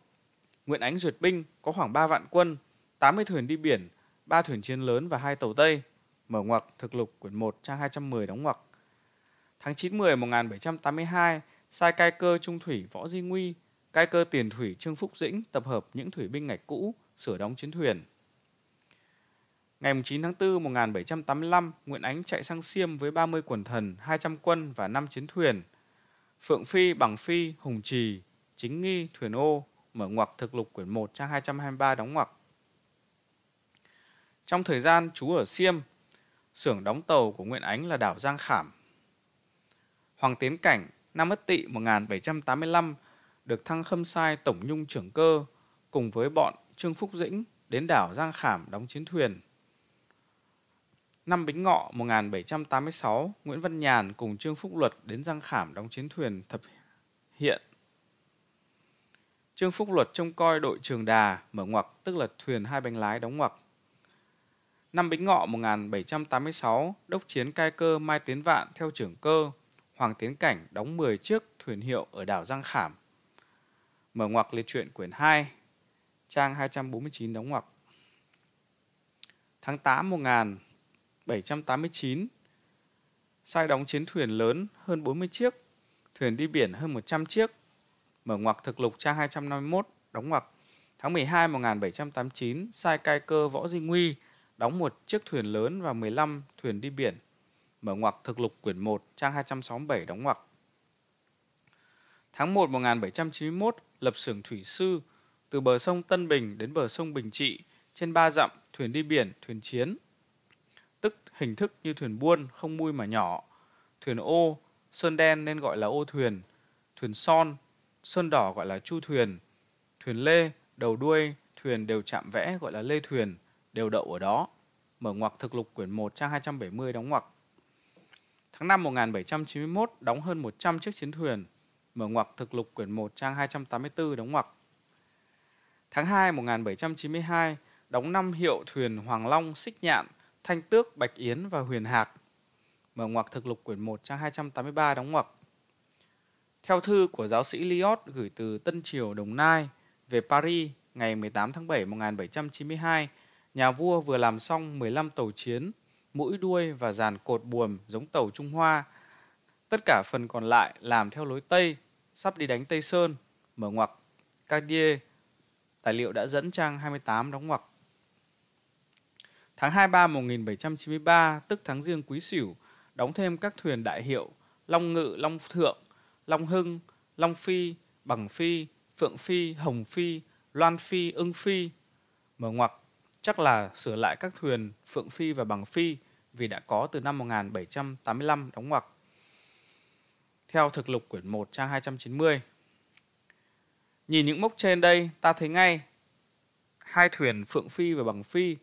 Nguyễn Ánh duyệt binh có khoảng 3 vạn quân, 80 thuyền đi biển, 3 thuyền chiến lớn và 2 tàu Tây, mở ngoặc thực lục quyển 1 trang 210 đóng ngoặc. Tháng 9-10 1782, sai cai cơ trung thủy Võ Di Nguy, cai cơ tiền thủy Trương Phúc Dĩnh tập hợp những thủy binh ngạch cũ sửa đóng chiến thuyền. Ngày 9 tháng 4 1785, Nguyễn Ánh chạy sang Xiêm với 30 quần thần, 200 quân và 5 chiến thuyền. Phượng Phi, Bằng Phi, Hùng Trì, Chính Nghi, Thuyền Ô, mở ngoặc thực lục quyển 1 trang 223 đóng ngoặc. Trong thời gian trú ở Xiêm, xưởng đóng tàu của Nguyễn Ánh là đảo Giang Khảm. Hoàng Tiến Cảnh, năm Ất Tỵ 1785, được thăng khâm sai Tổng Nhung trưởng cơ cùng với bọn Trương Phúc Dĩnh đến đảo Giang Khảm đóng chiến thuyền. Năm Bính Ngọ 1786, Nguyễn Văn Nhàn cùng Trương Phúc Luật đến Giang Khảm đóng chiến thuyền thập hiện. Trương Phúc Luật trông coi đội trường đà mở ngoặc, tức là thuyền hai bánh lái đóng ngoặc. Năm Bính Ngọ 1786, đốc chiến cai cơ Mai Tiến Vạn theo trưởng cơ, Hoàng Tiến Cảnh đóng 10 chiếc thuyền hiệu ở đảo Giang Khảm. Mở ngoặc liệt truyện quyển 2, trang 249 đóng ngoặc. Tháng 8 1789, sai đóng chiến thuyền lớn hơn 40 chiếc, thuyền đi biển hơn 100 chiếc, mở ngoặc thực lục trang 251 đóng ngoặc. Tháng 12 1789, sai cai cơ Võ Duy Nguy đóng một chiếc thuyền lớn và 15 thuyền đi biển, mở ngoặc thực lục quyển 1 trang 267 đóng ngoặc. Tháng 1 1791, lập xưởng thủy sư từ bờ sông Tân Bình đến bờ sông Bình Trị trên ba dặm thuyền đi biển, thuyền chiến. Tức hình thức như thuyền buôn, không mui mà nhỏ. Thuyền ô, sơn đen nên gọi là ô thuyền. Thuyền son, sơn đỏ gọi là chu thuyền. Thuyền lê, đầu đuôi, thuyền đều chạm vẽ gọi là lê thuyền, đều đậu ở đó. Mở ngoặc thực lục quyển 1 trang 270 đóng ngoặc. Tháng 5 1791 đóng hơn 100 chiếc chiến thuyền. Mở ngoặc thực lục quyển 1 trang 284 đóng ngoặc. Tháng 2 1792, đóng năm hiệu thuyền Hoàng Long, Xích Nhạn, Thanh Tước, Bạch Yến và Huyền Hạc. Mở ngoặc thực lục quyển 1 trang 283 đóng ngoặc. Theo thư của giáo sĩ Liot gửi từ Tân Triều Đồng Nai về Paris ngày 18 tháng 7 1792, nhà vua vừa làm xong 15 tàu chiến, mũi đuôi và dàn cột buồm giống tàu Trung Hoa. Tất cả phần còn lại làm theo lối Tây, sắp đi đánh Tây Sơn, mở ngoặc, Cadier Tài liệu đã dẫn trang 28 đóng ngoặc. Tháng 23 1793, tức tháng riêng quý sửu, đóng thêm các thuyền đại hiệu Long Ngự, Long Thượng, Long Hưng, Long Phi, Bằng Phi, Phượng Phi, Hồng Phi, Loan Phi, Ưng Phi. Mở ngoặc, chắc là sửa lại các thuyền Phượng Phi và Bằng Phi vì đã có từ năm 1785 đóng ngoặc. Theo thực lục quyển 1 trang 290, Nhìn những mốc trên đây, ta thấy ngay hai thuyền Phượng Phi và Bằng Phi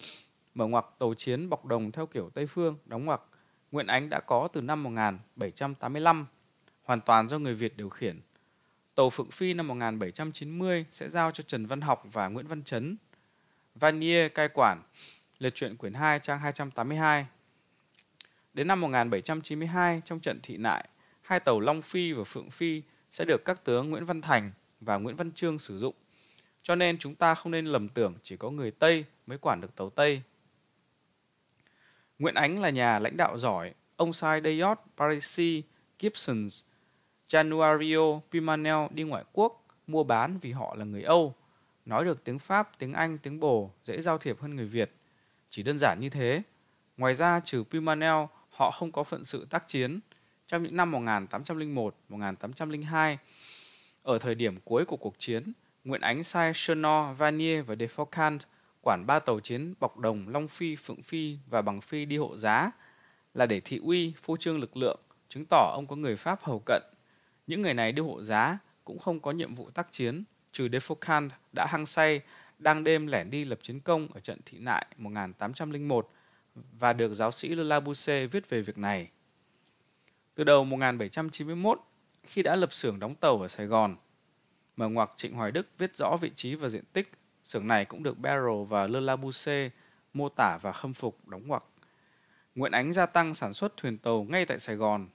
mở ngoặc tàu chiến bọc đồng theo kiểu Tây Phương, đóng ngoặc Nguyễn Ánh đã có từ năm 1785, hoàn toàn do người Việt điều khiển. Tàu Phượng Phi năm 1790 sẽ giao cho Trần Văn Học và Nguyễn Văn Chấn. Vanier cai quản, liệt truyện quyển 2 trang 282. Đến năm 1792, trong trận thị nại, hai tàu Long Phi và Phượng Phi sẽ được các tướng Nguyễn Văn Thành, và Nguyễn Văn Trương sử dụng. Cho nên chúng ta không nên lầm tưởng chỉ có người Tây mới quản được tàu Tây. Nguyễn Ánh là nhà lãnh đạo giỏi, ông sai Dayot, Parisi, Gibsons, Januario, Pimanel đi ngoại quốc mua bán vì họ là người Âu, nói được tiếng Pháp, tiếng Anh, tiếng Bồ dễ giao thiệp hơn người Việt. Chỉ đơn giản như thế. Ngoài ra trừ Pimanel, họ không có phận sự tác chiến. Trong những năm 1801, 1802, ở thời điểm cuối của cuộc chiến, Nguyễn Ánh sai Chenor, Vanier và Defocant quản ba tàu chiến Bọc Đồng, Long Phi, Phượng Phi và Bằng Phi đi hộ giá là để thị uy, phô trương lực lượng, chứng tỏ ông có người Pháp hầu cận. Những người này đi hộ giá cũng không có nhiệm vụ tác chiến, trừ Defocant đã hăng say, đang đêm lẻn đi lập chiến công ở trận thị nại 1801 và được giáo sĩ Le Labousset viết về việc này. Từ đầu 1791, khi đã lập xưởng đóng tàu ở Sài Gòn. Mở ngoặc Trịnh Hoài Đức viết rõ vị trí và diện tích, xưởng này cũng được Barrow và Le Labousset mô tả và khâm phục đóng ngoặc. Nguyễn Ánh gia tăng sản xuất thuyền tàu ngay tại Sài Gòn.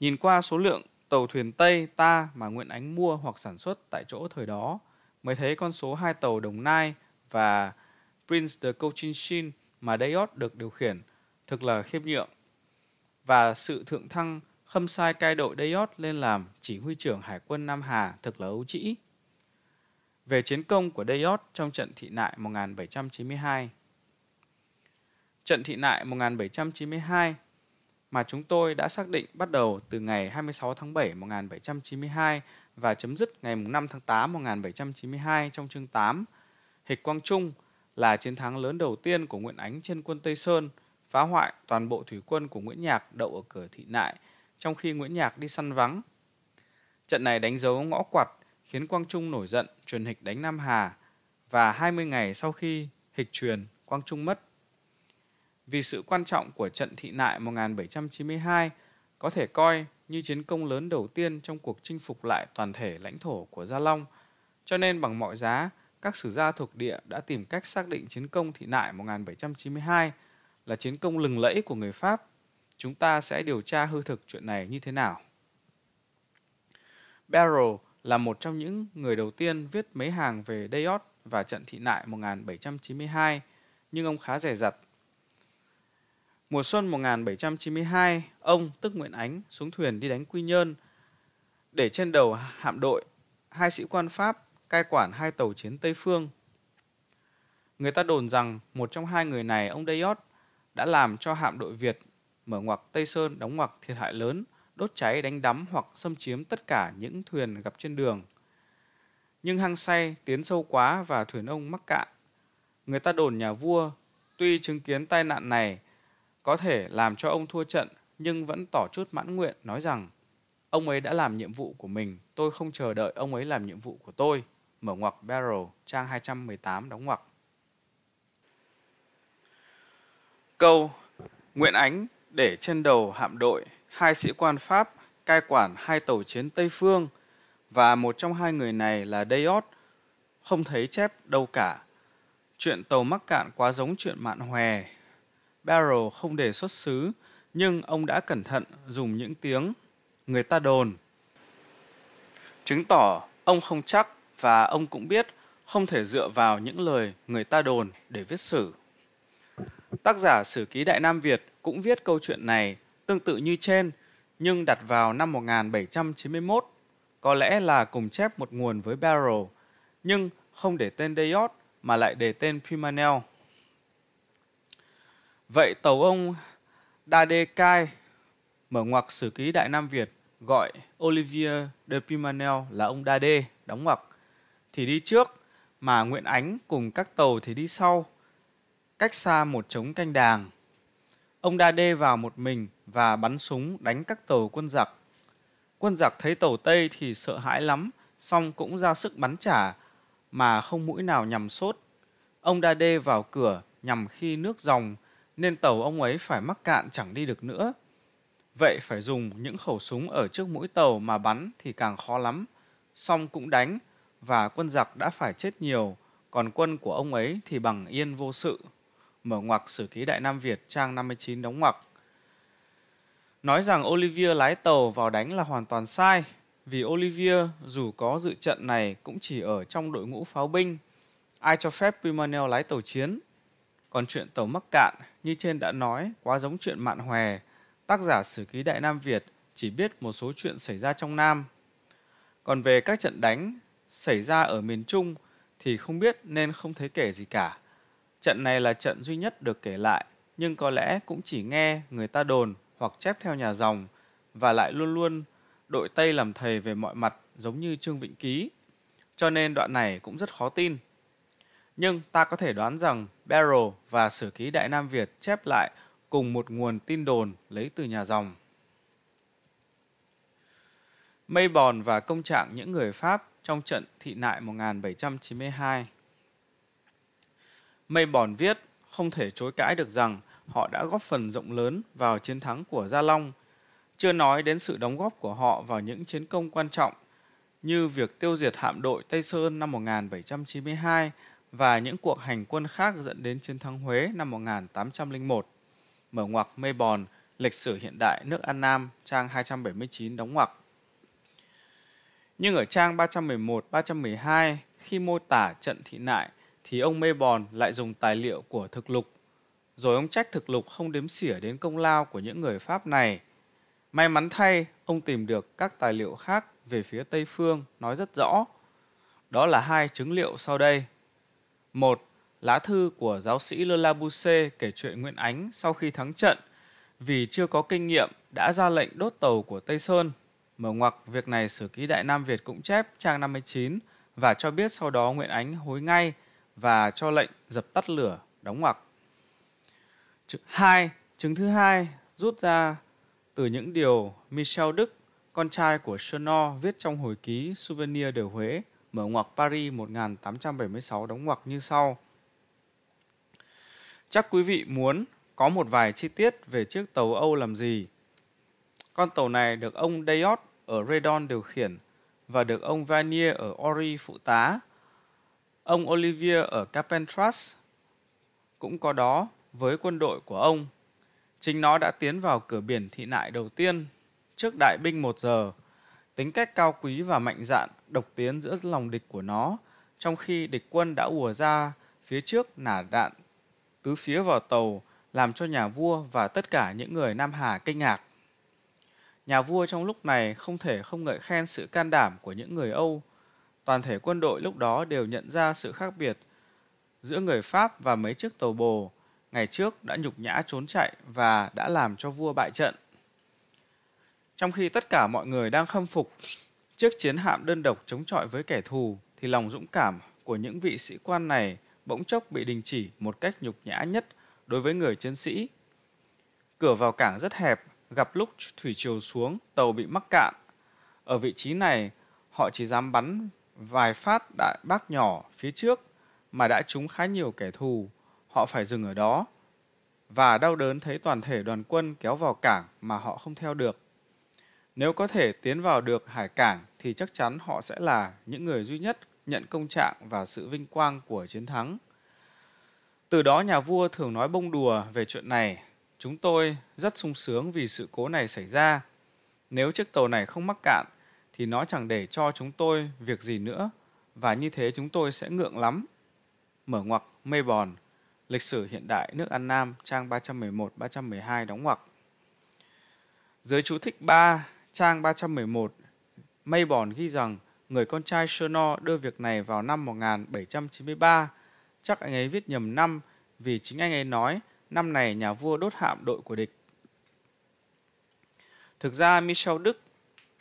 Nhìn qua số lượng tàu thuyền Tây ta mà Nguyễn Ánh mua hoặc sản xuất tại chỗ thời đó, mới thấy con số hai tàu Đồng Nai và Prince de Cochin Shin mà Dayot được điều khiển thực là khiêm nhượng. Và sự thượng thăng hâm sai cai đội Dayot lên làm chỉ huy trưởng Hải quân Nam Hà thực là ấu trĩ. Về chiến công của Dayot trong trận thị nại 1792 Trận thị nại 1792 mà chúng tôi đã xác định bắt đầu từ ngày 26 tháng 7 1792 và chấm dứt ngày 5 tháng 8 1792 trong chương 8. Hịch Quang Trung là chiến thắng lớn đầu tiên của Nguyễn Ánh trên quân Tây Sơn, phá hoại toàn bộ thủy quân của Nguyễn Nhạc đậu ở cửa thị nại – trong khi Nguyễn Nhạc đi săn vắng. Trận này đánh dấu ngõ quặt khiến Quang Trung nổi giận truyền hịch đánh Nam Hà và 20 ngày sau khi hịch truyền Quang Trung mất. Vì sự quan trọng của trận thị nại 1792 có thể coi như chiến công lớn đầu tiên trong cuộc chinh phục lại toàn thể lãnh thổ của Gia Long, cho nên bằng mọi giá, các sử gia thuộc địa đã tìm cách xác định chiến công thị nại 1792 là chiến công lừng lẫy của người Pháp Chúng ta sẽ điều tra hư thực chuyện này như thế nào. Barrow là một trong những người đầu tiên viết mấy hàng về Dayot và trận thị nại 1792, nhưng ông khá rẻ rặt. Mùa xuân 1792, ông, tức Nguyễn Ánh, xuống thuyền đi đánh Quy Nhơn. Để trên đầu hạm đội, hai sĩ quan Pháp cai quản hai tàu chiến Tây Phương. Người ta đồn rằng một trong hai người này, ông Dayot, đã làm cho hạm đội Việt mở ngoặc Tây Sơn đóng ngoặc thiệt hại lớn, đốt cháy đánh đắm hoặc xâm chiếm tất cả những thuyền gặp trên đường. Nhưng hang say tiến sâu quá và thuyền ông mắc cạn. Người ta đồn nhà vua, tuy chứng kiến tai nạn này, có thể làm cho ông thua trận nhưng vẫn tỏ chút mãn nguyện nói rằng ông ấy đã làm nhiệm vụ của mình, tôi không chờ đợi ông ấy làm nhiệm vụ của tôi. Mở ngoặc Barrel, trang 218 đóng ngoặc. Câu nguyện Ánh để trên đầu hạm đội hai sĩ quan Pháp cai quản hai tàu chiến Tây Phương và một trong hai người này là Dayot, không thấy chép đâu cả. Chuyện tàu mắc cạn quá giống chuyện mạn hòe. Barrow không đề xuất xứ, nhưng ông đã cẩn thận dùng những tiếng người ta đồn. Chứng tỏ ông không chắc và ông cũng biết không thể dựa vào những lời người ta đồn để viết sử. Tác giả Sử ký Đại Nam Việt cũng viết câu chuyện này tương tự như trên nhưng đặt vào năm 1791, có lẽ là cùng chép một nguồn với Barrow, nhưng không để tên Dayot mà lại để tên Pimanel. Vậy tàu ông Dade Kai mở ngoặc sử ký Đại Nam Việt gọi Olivier de Pimanel là ông Dade, đóng ngoặc, thì đi trước, mà Nguyễn Ánh cùng các tàu thì đi sau, cách xa một trống canh đàng. Ông Đa Đê vào một mình và bắn súng đánh các tàu quân giặc. Quân giặc thấy tàu Tây thì sợ hãi lắm, song cũng ra sức bắn trả, mà không mũi nào nhằm sốt. Ông Đa Đê vào cửa nhằm khi nước dòng, nên tàu ông ấy phải mắc cạn chẳng đi được nữa. Vậy phải dùng những khẩu súng ở trước mũi tàu mà bắn thì càng khó lắm. Song cũng đánh, và quân giặc đã phải chết nhiều, còn quân của ông ấy thì bằng yên vô sự mở ngoặc Sử ký Đại Nam Việt trang 59 đóng ngoặc. Nói rằng olivia lái tàu vào đánh là hoàn toàn sai, vì olivia dù có dự trận này cũng chỉ ở trong đội ngũ pháo binh, ai cho phép Pimanel lái tàu chiến. Còn chuyện tàu mắc cạn, như trên đã nói, quá giống chuyện mạn hòe, tác giả Sử ký Đại Nam Việt chỉ biết một số chuyện xảy ra trong Nam. Còn về các trận đánh xảy ra ở miền Trung thì không biết nên không thấy kể gì cả. Trận này là trận duy nhất được kể lại, nhưng có lẽ cũng chỉ nghe người ta đồn hoặc chép theo nhà dòng, và lại luôn luôn đội Tây làm thầy về mọi mặt giống như Trương vịnh Ký. Cho nên đoạn này cũng rất khó tin. Nhưng ta có thể đoán rằng Barrow và Sử ký Đại Nam Việt chép lại cùng một nguồn tin đồn lấy từ nhà dòng. Mây Bòn và công trạng những người Pháp trong trận thị nại 1792 Mây Bòn viết, không thể chối cãi được rằng họ đã góp phần rộng lớn vào chiến thắng của Gia Long, chưa nói đến sự đóng góp của họ vào những chiến công quan trọng như việc tiêu diệt hạm đội Tây Sơn năm 1792 và những cuộc hành quân khác dẫn đến chiến thắng Huế năm 1801. Mở ngoặc Mây Bòn, lịch sử hiện đại nước An Nam, trang 279 đóng ngoặc. Nhưng ở trang 311-312, khi mô tả trận thị nại, thì ông mê bòn lại dùng tài liệu của thực lục rồi ông trách thực lục không đếm xỉa đến công lao của những người pháp này may mắn thay ông tìm được các tài liệu khác về phía tây phương nói rất rõ đó là hai chứng liệu sau đây một lá thư của giáo sĩ lơ la buse kể chuyện nguyễn ánh sau khi thắng trận vì chưa có kinh nghiệm đã ra lệnh đốt tàu của tây sơn mở ngoặc việc này sử ký đại nam việt cũng chép trang 59 và cho biết sau đó nguyễn ánh hối ngay và cho lệnh dập tắt lửa, đóng ngoặc. Hai, chứng thứ hai rút ra từ những điều Michel Đức, con trai của Chenor viết trong hồi ký Souvenir de Huế, mở ngoặc Paris 1876 đóng ngoặc như sau. Chắc quý vị muốn có một vài chi tiết về chiếc tàu Âu làm gì. Con tàu này được ông Dayot ở Redon điều khiển và được ông Vanier ở Ori phụ tá Ông Olivier ở Carpentras cũng có đó với quân đội của ông. Chính nó đã tiến vào cửa biển thị nại đầu tiên trước đại binh một giờ. Tính cách cao quý và mạnh dạn độc tiến giữa lòng địch của nó, trong khi địch quân đã ùa ra phía trước nả đạn tứ phía vào tàu làm cho nhà vua và tất cả những người Nam Hà kinh ngạc. Nhà vua trong lúc này không thể không ngợi khen sự can đảm của những người Âu toàn thể quân đội lúc đó đều nhận ra sự khác biệt giữa người Pháp và mấy chiếc tàu bồ ngày trước đã nhục nhã trốn chạy và đã làm cho vua bại trận. Trong khi tất cả mọi người đang khâm phục chiếc chiến hạm đơn độc chống chọi với kẻ thù thì lòng dũng cảm của những vị sĩ quan này bỗng chốc bị đình chỉ một cách nhục nhã nhất đối với người chiến sĩ. Cửa vào cảng rất hẹp, gặp lúc thủy triều xuống, tàu bị mắc cạn. Ở vị trí này, họ chỉ dám bắn Vài phát đại bác nhỏ phía trước mà đã trúng khá nhiều kẻ thù, họ phải dừng ở đó. Và đau đớn thấy toàn thể đoàn quân kéo vào cảng mà họ không theo được. Nếu có thể tiến vào được hải cảng thì chắc chắn họ sẽ là những người duy nhất nhận công trạng và sự vinh quang của chiến thắng. Từ đó nhà vua thường nói bông đùa về chuyện này. Chúng tôi rất sung sướng vì sự cố này xảy ra. Nếu chiếc tàu này không mắc cạn thì nó chẳng để cho chúng tôi việc gì nữa và như thế chúng tôi sẽ ngượng lắm. Mở ngoặc mê bòn, lịch sử hiện đại nước An Nam trang 311-312 đóng ngoặc. Dưới chú thích 3, trang 311, mây bòn ghi rằng người con trai Sherno đưa việc này vào năm 1793. Chắc anh ấy viết nhầm năm vì chính anh ấy nói năm này nhà vua đốt hạm đội của địch. Thực ra Michel Đức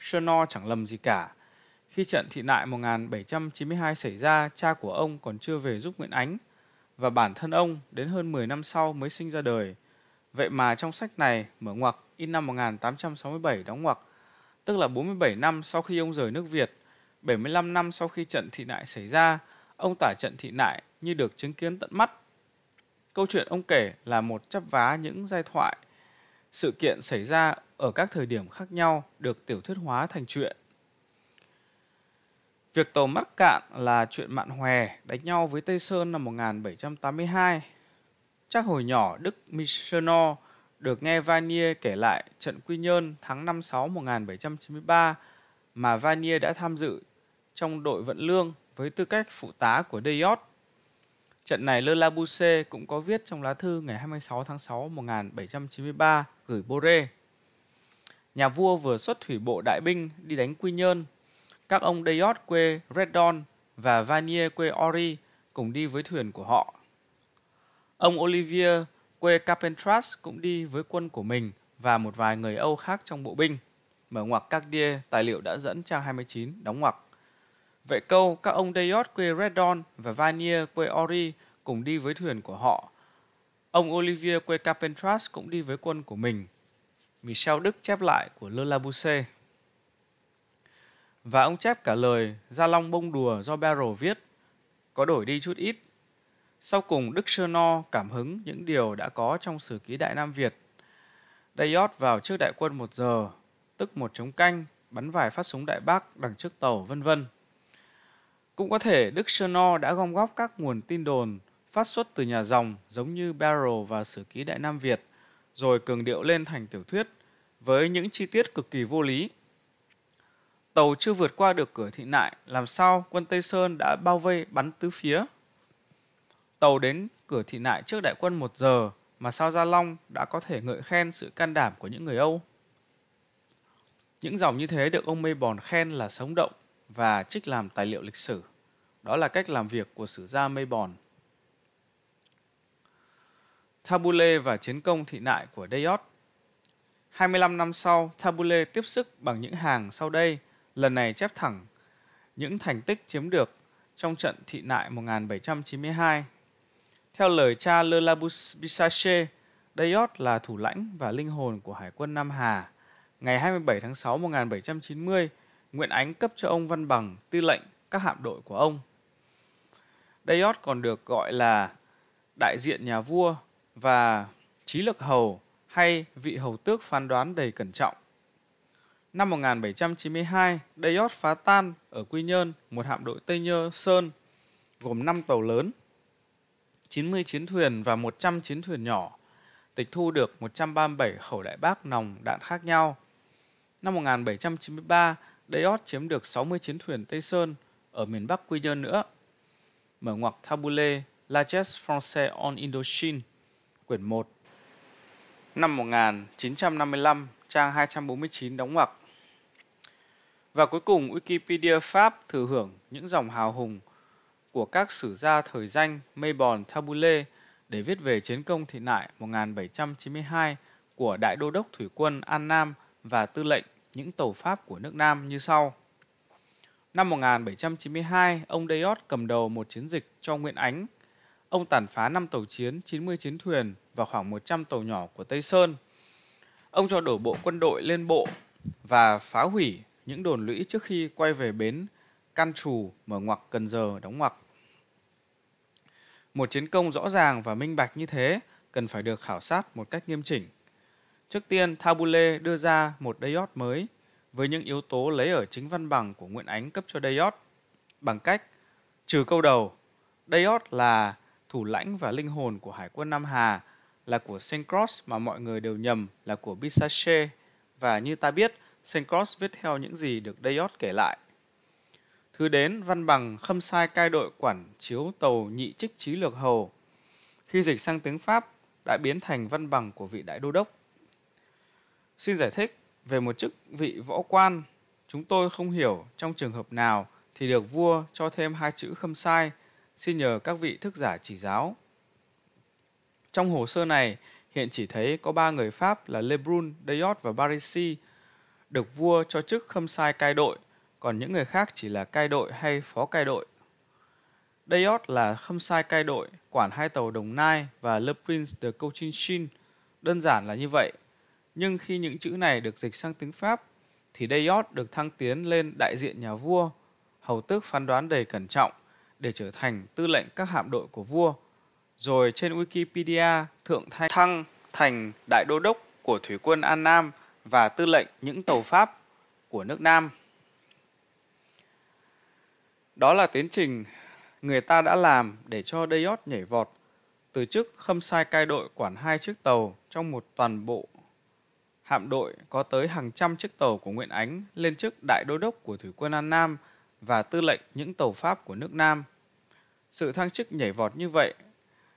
Sherno chẳng lầm gì cả. Khi trận thị nại 1792 xảy ra, cha của ông còn chưa về giúp Nguyễn Ánh, và bản thân ông đến hơn 10 năm sau mới sinh ra đời. Vậy mà trong sách này, mở ngoặc, in năm 1867 đóng ngoặc, tức là 47 năm sau khi ông rời nước Việt, 75 năm sau khi trận thị nại xảy ra, ông tả trận thị nại như được chứng kiến tận mắt. Câu chuyện ông kể là một chắp vá những giai thoại sự kiện xảy ra ở các thời điểm khác nhau được tiểu thuyết hóa thành chuyện. Việc tàu mắc cạn là chuyện mạn hòe đánh nhau với Tây Sơn năm 1782. Chắc hồi nhỏ Đức Michonneau được nghe Vanier kể lại trận Quy Nhơn tháng 56 1793 mà Vanier đã tham dự trong đội vận lương với tư cách phụ tá của Deyot Trận này Lơ La cũng có viết trong lá thư ngày 26 tháng 6 1793 gửi Bore. Nhà vua vừa xuất thủy bộ đại binh đi đánh Quy Nhơn. Các ông dayot quê Redon và Vanier quê Ori cùng đi với thuyền của họ. Ông Olivier quê Carpentras cũng đi với quân của mình và một vài người Âu khác trong bộ binh. Mở ngoặc các đia, tài liệu đã dẫn trang 29, đóng ngoặc. Vậy câu các ông Dayot quê Redon và Vanier quê Ori cùng đi với thuyền của họ. Ông Olivier quê Carpentras cũng đi với quân của mình. Michel Đức chép lại của Le Labousse. Và ông chép cả lời Gia Long bông đùa do Barrow viết, có đổi đi chút ít. Sau cùng Đức Cherno cảm hứng những điều đã có trong sử ký Đại Nam Việt. Dayot vào trước đại quân một giờ, tức một chống canh, bắn vài phát súng đại bác đằng trước tàu vân vân. Cũng có thể Đức Sno đã gom góp các nguồn tin đồn phát xuất từ nhà dòng giống như Barrow và Sử ký Đại Nam Việt, rồi cường điệu lên thành tiểu thuyết với những chi tiết cực kỳ vô lý. Tàu chưa vượt qua được cửa thị nại, làm sao quân Tây Sơn đã bao vây bắn tứ phía. Tàu đến cửa thị nại trước đại quân một giờ mà sao Gia Long đã có thể ngợi khen sự can đảm của những người Âu. Những dòng như thế được ông Mê Bòn khen là sống động, và trích làm tài liệu lịch sử. Đó là cách làm việc của sử gia Mây Bòn. Tabule và chiến công thị nại của Dayot 25 năm sau, Tabule tiếp sức bằng những hàng sau đây, lần này chép thẳng những thành tích chiếm được trong trận thị nại 1792. Theo lời cha Le Labus Bisache, Dayot là thủ lãnh và linh hồn của Hải quân Nam Hà. Ngày 27 tháng 6 1790, Nguyễn Ánh cấp cho ông Văn Bằng tư lệnh các hạm đội của ông. Dayot còn được gọi là đại diện nhà vua và trí lực hầu hay vị hầu tước phán đoán đầy cẩn trọng. Năm 1792, Dayot phá tan ở Quy Nhơn một hạm đội Tây Nhơ Sơn gồm 5 tàu lớn, 90 chiến thuyền và 100 chiến thuyền nhỏ, tịch thu được 137 khẩu đại bác nòng đạn khác nhau. Năm 1793, Deod chiếm được 60 chiến thuyền Tây Sơn ở miền Bắc Quy Nhơn nữa. Mở ngoặc Tabule Lages Français en Indochine, quyển 1. Năm 1955, trang 249 đóng ngoặc. Và cuối cùng Wikipedia Pháp thừa hưởng những dòng hào hùng của các sử gia thời danh mây bòn Tabule để viết về chiến công thị nại 1792 của Đại Đô đốc Thủy quân An Nam và Tư lệnh những tàu Pháp của nước Nam như sau. Năm 1792, ông Dayot cầm đầu một chiến dịch cho Nguyễn Ánh. Ông tàn phá 5 tàu chiến, 90 chiến thuyền và khoảng 100 tàu nhỏ của Tây Sơn. Ông cho đổ bộ quân đội lên bộ và phá hủy những đồn lũy trước khi quay về bến Can Trù, mở ngoặc Cần Giờ, đóng ngoặc. Một chiến công rõ ràng và minh bạch như thế cần phải được khảo sát một cách nghiêm chỉnh. Trước tiên, Tabule đưa ra một diode mới với những yếu tố lấy ở chính văn bằng của nguyễn ánh cấp cho diode bằng cách trừ câu đầu. Diode là thủ lãnh và linh hồn của Hải quân Nam Hà, là của Saint Cross mà mọi người đều nhầm là của Bisache và như ta biết, Saint Cross viết theo những gì được Diode kể lại. Thứ đến, văn bằng khâm sai cai đội quản chiếu tàu nhị trích trí lược hầu. Khi dịch sang tiếng Pháp, đã biến thành văn bằng của vị đại đô đốc Xin giải thích về một chức vị võ quan, chúng tôi không hiểu trong trường hợp nào thì được vua cho thêm hai chữ khâm sai, xin nhờ các vị thức giả chỉ giáo. Trong hồ sơ này, hiện chỉ thấy có ba người Pháp là Lebrun, Dayot và Barisi được vua cho chức khâm sai cai đội, còn những người khác chỉ là cai đội hay phó cai đội. Dayot là khâm sai cai đội, quản hai tàu Đồng Nai và Le Prince de Cochin Đơn giản là như vậy, nhưng khi những chữ này được dịch sang tiếng Pháp thì Dayot được thăng tiến lên đại diện nhà vua, hầu tước phán đoán đầy cẩn trọng để trở thành tư lệnh các hạm đội của vua. Rồi trên Wikipedia, Thượng Thanh thăng thành đại đô đốc của thủy quân An Nam và tư lệnh những tàu Pháp của nước Nam. Đó là tiến trình người ta đã làm để cho Dayot nhảy vọt từ chức khâm sai cai đội quản hai chiếc tàu trong một toàn bộ hạm đội có tới hàng trăm chiếc tàu của Nguyễn Ánh lên chức đại đô đốc của thủy quân An Nam và tư lệnh những tàu Pháp của nước Nam. Sự thăng chức nhảy vọt như vậy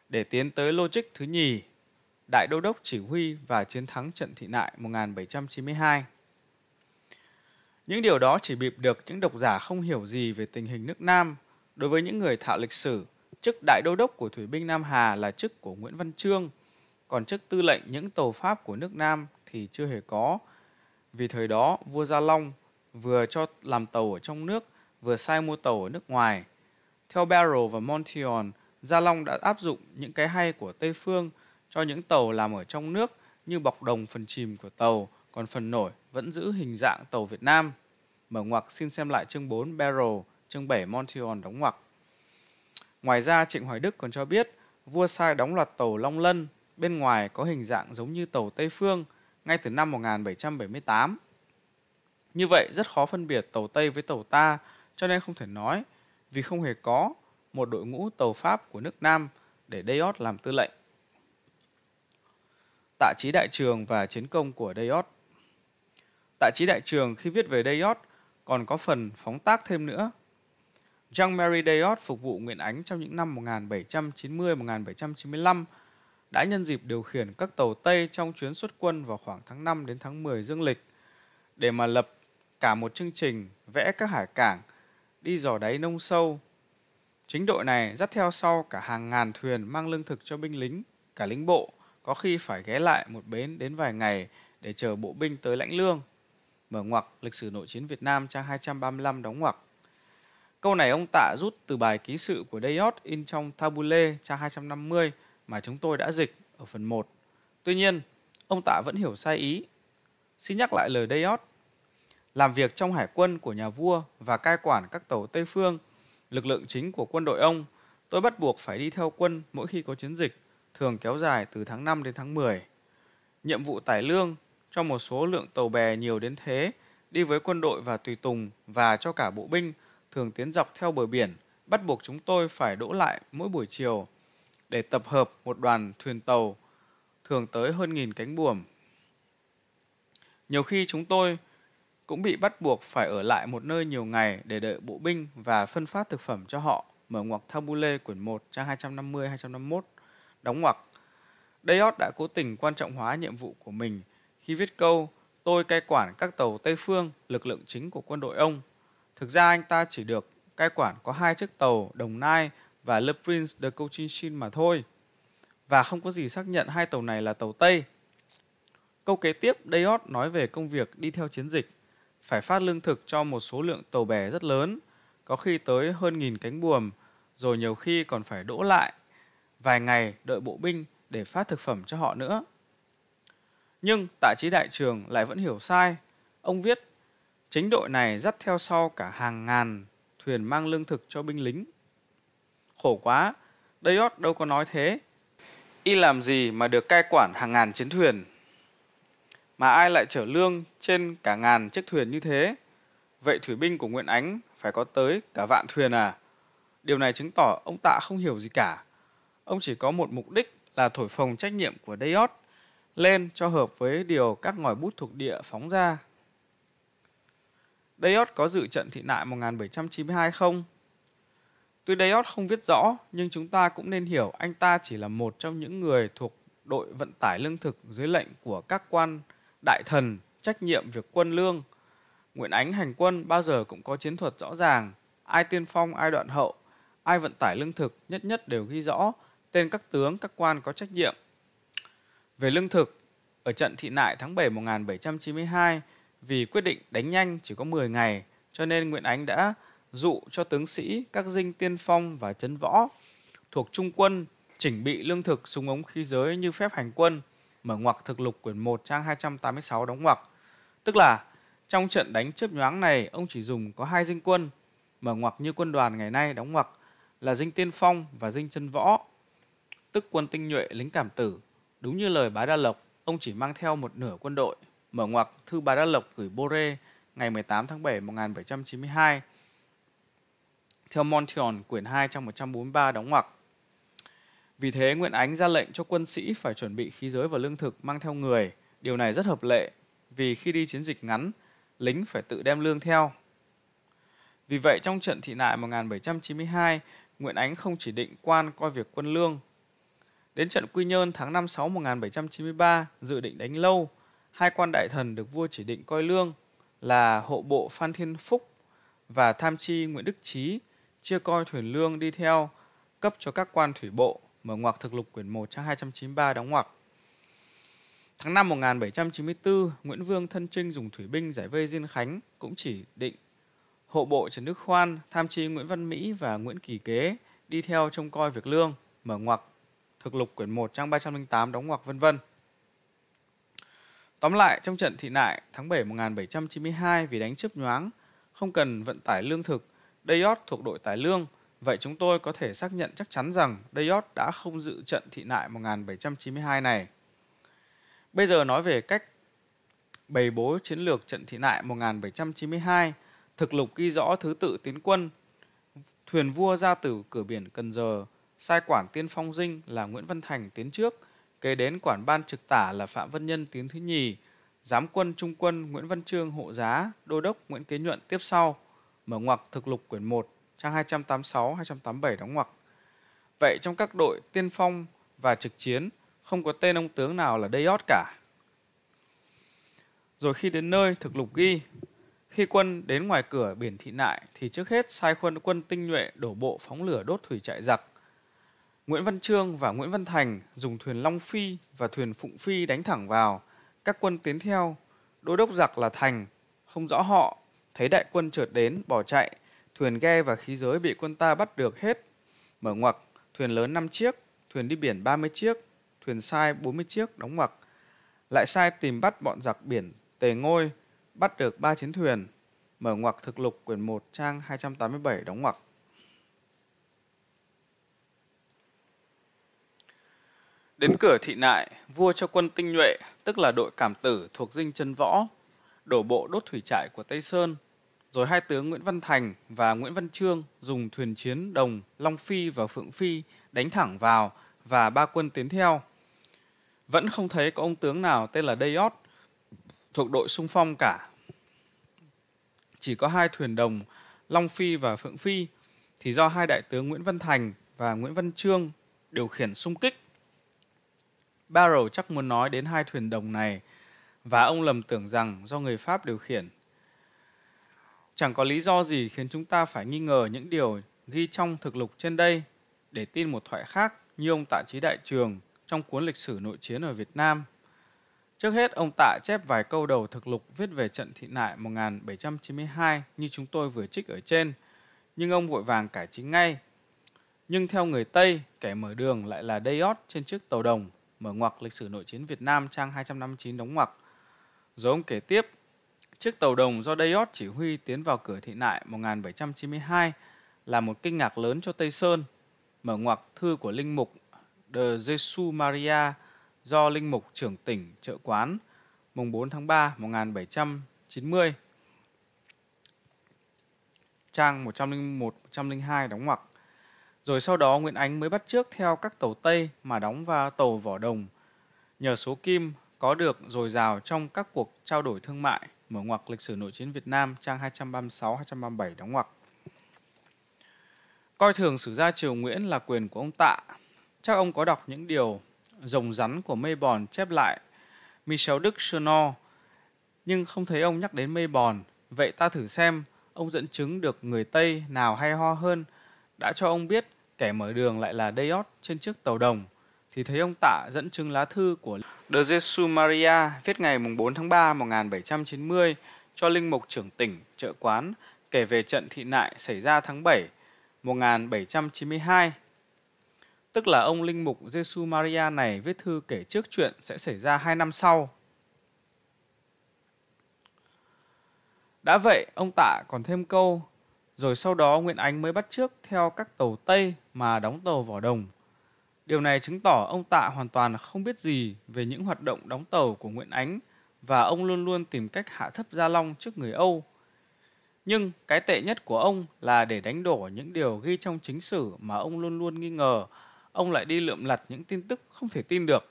để tiến tới logic thứ nhì, đại đô đốc chỉ huy và chiến thắng trận thị nại 1792. Những điều đó chỉ bịp được những độc giả không hiểu gì về tình hình nước Nam. Đối với những người thạo lịch sử, chức đại đô đốc của thủy binh Nam Hà là chức của Nguyễn Văn Trương, còn chức tư lệnh những tàu Pháp của nước Nam thì chưa hề có. Vì thời đó, vua Gia Long vừa cho làm tàu ở trong nước, vừa sai mua tàu ở nước ngoài. Theo Barrow và Montyon, Gia Long đã áp dụng những cái hay của Tây Phương cho những tàu làm ở trong nước như bọc đồng phần chìm của tàu, còn phần nổi vẫn giữ hình dạng tàu Việt Nam. Mở ngoặc xin xem lại chương 4 Barrow, chương 7 Montyon đóng ngoặc. Ngoài ra, Trịnh Hoài Đức còn cho biết, vua sai đóng loạt tàu Long Lân, bên ngoài có hình dạng giống như tàu Tây Phương – ngay từ năm 1778. Như vậy rất khó phân biệt tàu Tây với tàu ta, cho nên không thể nói vì không hề có một đội ngũ tàu Pháp của nước Nam để Dayot làm tư lệnh. Tạ trí đại trường và chiến công của Dayot Tạ trí đại trường khi viết về Dayot còn có phần phóng tác thêm nữa. Jean-Marie Dayot phục vụ Nguyễn Ánh trong những năm 1790-1795 đã nhân dịp điều khiển các tàu Tây trong chuyến xuất quân vào khoảng tháng 5 đến tháng 10 dương lịch để mà lập cả một chương trình vẽ các hải cảng, đi dò đáy nông sâu. Chính đội này dắt theo sau cả hàng ngàn thuyền mang lương thực cho binh lính, cả lính bộ, có khi phải ghé lại một bến đến vài ngày để chờ bộ binh tới lãnh lương. Mở ngoặc lịch sử nội chiến Việt Nam trang 235 đóng ngoặc. Câu này ông Tạ rút từ bài ký sự của Dayot in trong Tabule trang 250 mà chúng tôi đã dịch ở phần 1. Tuy nhiên, ông Tạ vẫn hiểu sai ý. Xin nhắc lại lời Dayot. Làm việc trong hải quân của nhà vua và cai quản các tàu Tây Phương, lực lượng chính của quân đội ông, tôi bắt buộc phải đi theo quân mỗi khi có chiến dịch, thường kéo dài từ tháng 5 đến tháng 10. Nhiệm vụ tải lương cho một số lượng tàu bè nhiều đến thế, đi với quân đội và tùy tùng và cho cả bộ binh thường tiến dọc theo bờ biển, bắt buộc chúng tôi phải đỗ lại mỗi buổi chiều để tập hợp một đoàn thuyền tàu thường tới hơn nghìn cánh buồm. Nhiều khi chúng tôi cũng bị bắt buộc phải ở lại một nơi nhiều ngày để đợi bộ binh và phân phát thực phẩm cho họ. Mở ngoặc Tabule quyển 1 trang 250-251, đóng ngoặc. Dayot đã cố tình quan trọng hóa nhiệm vụ của mình khi viết câu tôi cai quản các tàu Tây Phương, lực lượng chính của quân đội ông. Thực ra anh ta chỉ được cai quản có hai chiếc tàu Đồng Nai và Le Prince de Cochinchine mà thôi, và không có gì xác nhận hai tàu này là tàu Tây. Câu kế tiếp, Dayot nói về công việc đi theo chiến dịch, phải phát lương thực cho một số lượng tàu bè rất lớn, có khi tới hơn nghìn cánh buồm, rồi nhiều khi còn phải đỗ lại vài ngày đợi bộ binh để phát thực phẩm cho họ nữa. Nhưng tại trí đại trường lại vẫn hiểu sai. Ông viết, chính đội này dắt theo sau cả hàng ngàn thuyền mang lương thực cho binh lính khổ quá, Dayot đâu có nói thế. Y làm gì mà được cai quản hàng ngàn chiến thuyền? Mà ai lại chở lương trên cả ngàn chiếc thuyền như thế? Vậy thủy binh của Nguyễn Ánh phải có tới cả vạn thuyền à? Điều này chứng tỏ ông Tạ không hiểu gì cả. Ông chỉ có một mục đích là thổi phồng trách nhiệm của Dayot lên cho hợp với điều các ngòi bút thuộc địa phóng ra. Dayot có dự trận thị nại 1792 không? Tuy Dayot không viết rõ, nhưng chúng ta cũng nên hiểu anh ta chỉ là một trong những người thuộc đội vận tải lương thực dưới lệnh của các quan đại thần trách nhiệm việc quân lương. Nguyễn Ánh hành quân bao giờ cũng có chiến thuật rõ ràng, ai tiên phong ai đoạn hậu, ai vận tải lương thực nhất nhất đều ghi rõ tên các tướng, các quan có trách nhiệm. Về lương thực, ở trận thị nại tháng 7 1792, vì quyết định đánh nhanh chỉ có 10 ngày, cho nên Nguyễn Ánh đã dụ cho tướng sĩ các dinh tiên phong và chấn võ thuộc trung quân chỉnh bị lương thực súng ống khí giới như phép hành quân mở ngoặc thực lục quyển 1 trang 286 đóng ngoặc tức là trong trận đánh chớp nhoáng này ông chỉ dùng có hai dinh quân mở ngoặc như quân đoàn ngày nay đóng ngoặc là dinh tiên phong và dinh chân võ tức quân tinh nhuệ lính cảm tử đúng như lời bá đa lộc ông chỉ mang theo một nửa quân đội mở ngoặc thư bá đa lộc gửi rê ngày 18 tháng 7 1792 theo Montion quyển 2 trang 143 đóng ngoặc. Vì thế Nguyễn Ánh ra lệnh cho quân sĩ phải chuẩn bị khí giới và lương thực mang theo người. Điều này rất hợp lệ vì khi đi chiến dịch ngắn, lính phải tự đem lương theo. Vì vậy trong trận thị nại 1792, Nguyễn Ánh không chỉ định quan coi việc quân lương. Đến trận Quy Nhơn tháng 5-6 1793, dự định đánh lâu, hai quan đại thần được vua chỉ định coi lương là hộ bộ Phan Thiên Phúc và tham chi Nguyễn Đức Chí chia coi thủy lương đi theo cấp cho các quan thủy bộ, mở ngoặc thực lục quyển 1 trang 293 đóng ngoặc. Tháng 5 1794, Nguyễn Vương thân trinh dùng thủy binh giải vây Diên Khánh cũng chỉ định hộ bộ Trần Đức Khoan, tham chi Nguyễn Văn Mỹ và Nguyễn Kỳ Kế đi theo trông coi việc lương, mở ngoặc, thực lục quyển 1 trang 308 đóng ngoặc vân vân. Tóm lại, trong trận thị nại tháng 7 1792 vì đánh chớp nhoáng, không cần vận tải lương thực, Dayot thuộc đội Tài Lương, vậy chúng tôi có thể xác nhận chắc chắn rằng Dayot đã không dự trận thị nại 1792 này. Bây giờ nói về cách bày bố chiến lược trận thị nại 1792, thực lục ghi rõ thứ tự tiến quân. Thuyền vua ra từ cửa biển Cần Giờ, sai quản tiên phong dinh là Nguyễn Văn Thành tiến trước, kế đến quản ban trực tả là Phạm Văn Nhân tiến thứ nhì, giám quân trung quân Nguyễn Văn Trương hộ giá, đô đốc Nguyễn Kế Nhuận tiếp sau mở ngoặc thực lục quyển 1, trang 286, 287 đóng ngoặc. Vậy trong các đội tiên phong và trực chiến, không có tên ông tướng nào là Deiot cả. Rồi khi đến nơi, thực lục ghi, khi quân đến ngoài cửa biển thị nại thì trước hết sai quân quân tinh nhuệ đổ bộ phóng lửa đốt thủy trại giặc. Nguyễn Văn Trương và Nguyễn Văn Thành dùng thuyền Long Phi và thuyền Phụng Phi đánh thẳng vào. Các quân tiến theo, đô đốc giặc là Thành, không rõ họ thấy đại quân trượt đến bỏ chạy thuyền ghe và khí giới bị quân ta bắt được hết mở ngoặc thuyền lớn 5 chiếc thuyền đi biển 30 chiếc thuyền sai 40 chiếc đóng ngoặc lại sai tìm bắt bọn giặc biển tề ngôi bắt được ba chiến thuyền mở ngoặc thực lục quyển 1 trang 287 đóng ngoặc Đến cửa thị nại, vua cho quân tinh nhuệ, tức là đội cảm tử thuộc dinh chân võ, đổ bộ đốt thủy trại của Tây Sơn, rồi hai tướng Nguyễn Văn Thành và Nguyễn Văn Trương dùng thuyền chiến Đồng, Long Phi và Phượng Phi đánh thẳng vào và ba quân tiến theo. Vẫn không thấy có ông tướng nào tên là Dayot thuộc đội sung phong cả. Chỉ có hai thuyền Đồng, Long Phi và Phượng Phi thì do hai đại tướng Nguyễn Văn Thành và Nguyễn Văn Trương điều khiển xung kích. Barrow chắc muốn nói đến hai thuyền đồng này và ông lầm tưởng rằng do người Pháp điều khiển Chẳng có lý do gì khiến chúng ta phải nghi ngờ những điều ghi trong thực lục trên đây để tin một thoại khác như ông Tạ Chí Đại Trường trong cuốn lịch sử nội chiến ở Việt Nam. Trước hết, ông Tạ chép vài câu đầu thực lục viết về trận thị nại 1792 như chúng tôi vừa trích ở trên, nhưng ông vội vàng cải chính ngay. Nhưng theo người Tây, kẻ mở đường lại là Dayot trên chiếc tàu đồng, mở ngoặc lịch sử nội chiến Việt Nam trang 259 đóng ngoặc. Rồi ông kể tiếp, Chiếc tàu đồng do Dayot chỉ huy tiến vào cửa thị nại 1792 là một kinh ngạc lớn cho Tây Sơn, mở ngoặc thư của linh mục De Jesu Maria do linh mục trưởng tỉnh trợ quán mùng 4 tháng 3 1790. Trang 101 102 đóng ngoặc. Rồi sau đó Nguyễn Ánh mới bắt trước theo các tàu Tây mà đóng vào tàu vỏ đồng. Nhờ số kim có được dồi dào trong các cuộc trao đổi thương mại, mở ngoặc lịch sử nội chiến Việt Nam trang 236-237 đóng ngoặc. Coi thường sử gia Triều Nguyễn là quyền của ông Tạ. Chắc ông có đọc những điều rồng rắn của mây bòn chép lại Michel Đức Cherno, nhưng không thấy ông nhắc đến mây bòn. Vậy ta thử xem ông dẫn chứng được người Tây nào hay ho hơn đã cho ông biết kẻ mở đường lại là Dayot trên chiếc tàu đồng thì thấy ông Tạ dẫn chứng lá thư của De Jesus Maria viết ngày 4 tháng 3 1790 cho linh mục trưởng tỉnh chợ quán kể về trận thị nại xảy ra tháng 7 1792. Tức là ông linh mục Jesus Maria này viết thư kể trước chuyện sẽ xảy ra hai năm sau. Đã vậy, ông Tạ còn thêm câu, rồi sau đó Nguyễn Ánh mới bắt trước theo các tàu Tây mà đóng tàu vỏ đồng Điều này chứng tỏ ông Tạ hoàn toàn không biết gì về những hoạt động đóng tàu của Nguyễn Ánh và ông luôn luôn tìm cách hạ thấp Gia Long trước người Âu. Nhưng cái tệ nhất của ông là để đánh đổ những điều ghi trong chính sử mà ông luôn luôn nghi ngờ, ông lại đi lượm lặt những tin tức không thể tin được.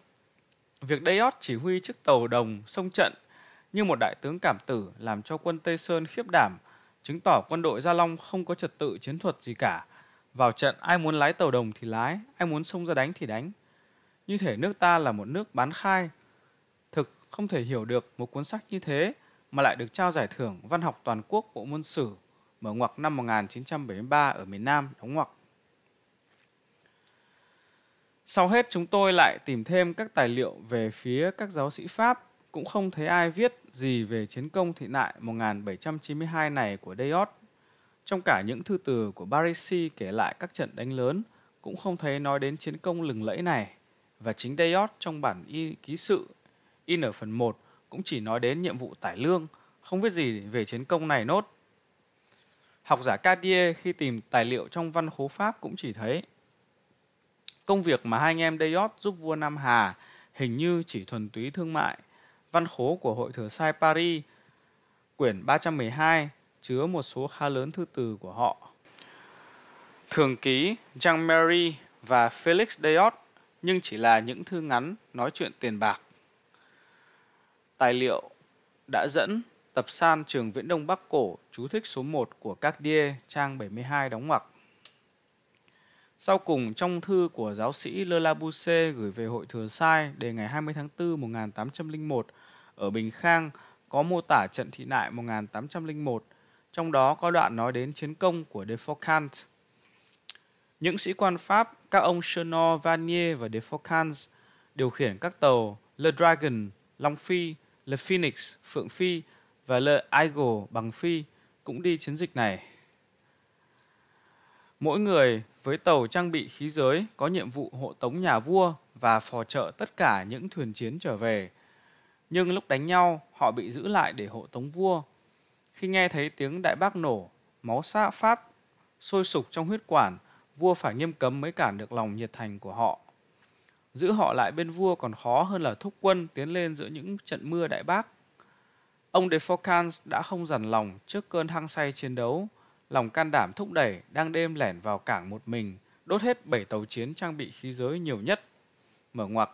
Việc Dayot chỉ huy chiếc tàu đồng sông trận như một đại tướng cảm tử làm cho quân Tây Sơn khiếp đảm, chứng tỏ quân đội Gia Long không có trật tự chiến thuật gì cả – vào trận ai muốn lái tàu đồng thì lái, ai muốn xông ra đánh thì đánh. Như thể nước ta là một nước bán khai. Thực không thể hiểu được một cuốn sách như thế mà lại được trao giải thưởng Văn học toàn quốc Bộ môn Sử mở ngoặc năm 1973 ở miền Nam đóng ngoặc. Sau hết chúng tôi lại tìm thêm các tài liệu về phía các giáo sĩ Pháp cũng không thấy ai viết gì về chiến công thị nại 1792 này của Dayot trong cả những thư từ của Barisi kể lại các trận đánh lớn, cũng không thấy nói đến chiến công lừng lẫy này. Và chính Dayot trong bản y ký sự, in ở phần 1, cũng chỉ nói đến nhiệm vụ tải lương, không biết gì về chiến công này nốt. Học giả Cadier khi tìm tài liệu trong văn khố Pháp cũng chỉ thấy công việc mà hai anh em Dayot giúp vua Nam Hà hình như chỉ thuần túy thương mại. Văn khố của hội thừa sai Paris, quyển 312 chứa một số khá lớn thư từ của họ. Thường ký Jean Mary và Felix Dayot nhưng chỉ là những thư ngắn nói chuyện tiền bạc. Tài liệu đã dẫn tập san trường Viễn Đông Bắc Cổ chú thích số 1 của các đia trang 72 đóng ngoặc. Sau cùng, trong thư của giáo sĩ Le Labousse gửi về hội thừa sai đề ngày 20 tháng 4 1801 ở Bình Khang có mô tả trận thị nại 1801 trong đó có đoạn nói đến chiến công của Defocant. Những sĩ quan Pháp, các ông Chenor, Vanier và Defocant điều khiển các tàu Le Dragon, Long Phi, Le Phoenix, Phượng Phi và Le Eagle, Bằng Phi cũng đi chiến dịch này. Mỗi người với tàu trang bị khí giới có nhiệm vụ hộ tống nhà vua và phò trợ tất cả những thuyền chiến trở về. Nhưng lúc đánh nhau, họ bị giữ lại để hộ tống vua khi nghe thấy tiếng đại bác nổ, máu xạ pháp sôi sục trong huyết quản, vua phải nghiêm cấm mới cản được lòng nhiệt thành của họ. Giữ họ lại bên vua còn khó hơn là thúc quân tiến lên giữa những trận mưa đại bác. Ông de Focans đã không dằn lòng trước cơn hăng say chiến đấu, lòng can đảm thúc đẩy đang đêm lẻn vào cảng một mình, đốt hết 7 tàu chiến trang bị khí giới nhiều nhất. Mở ngoặc,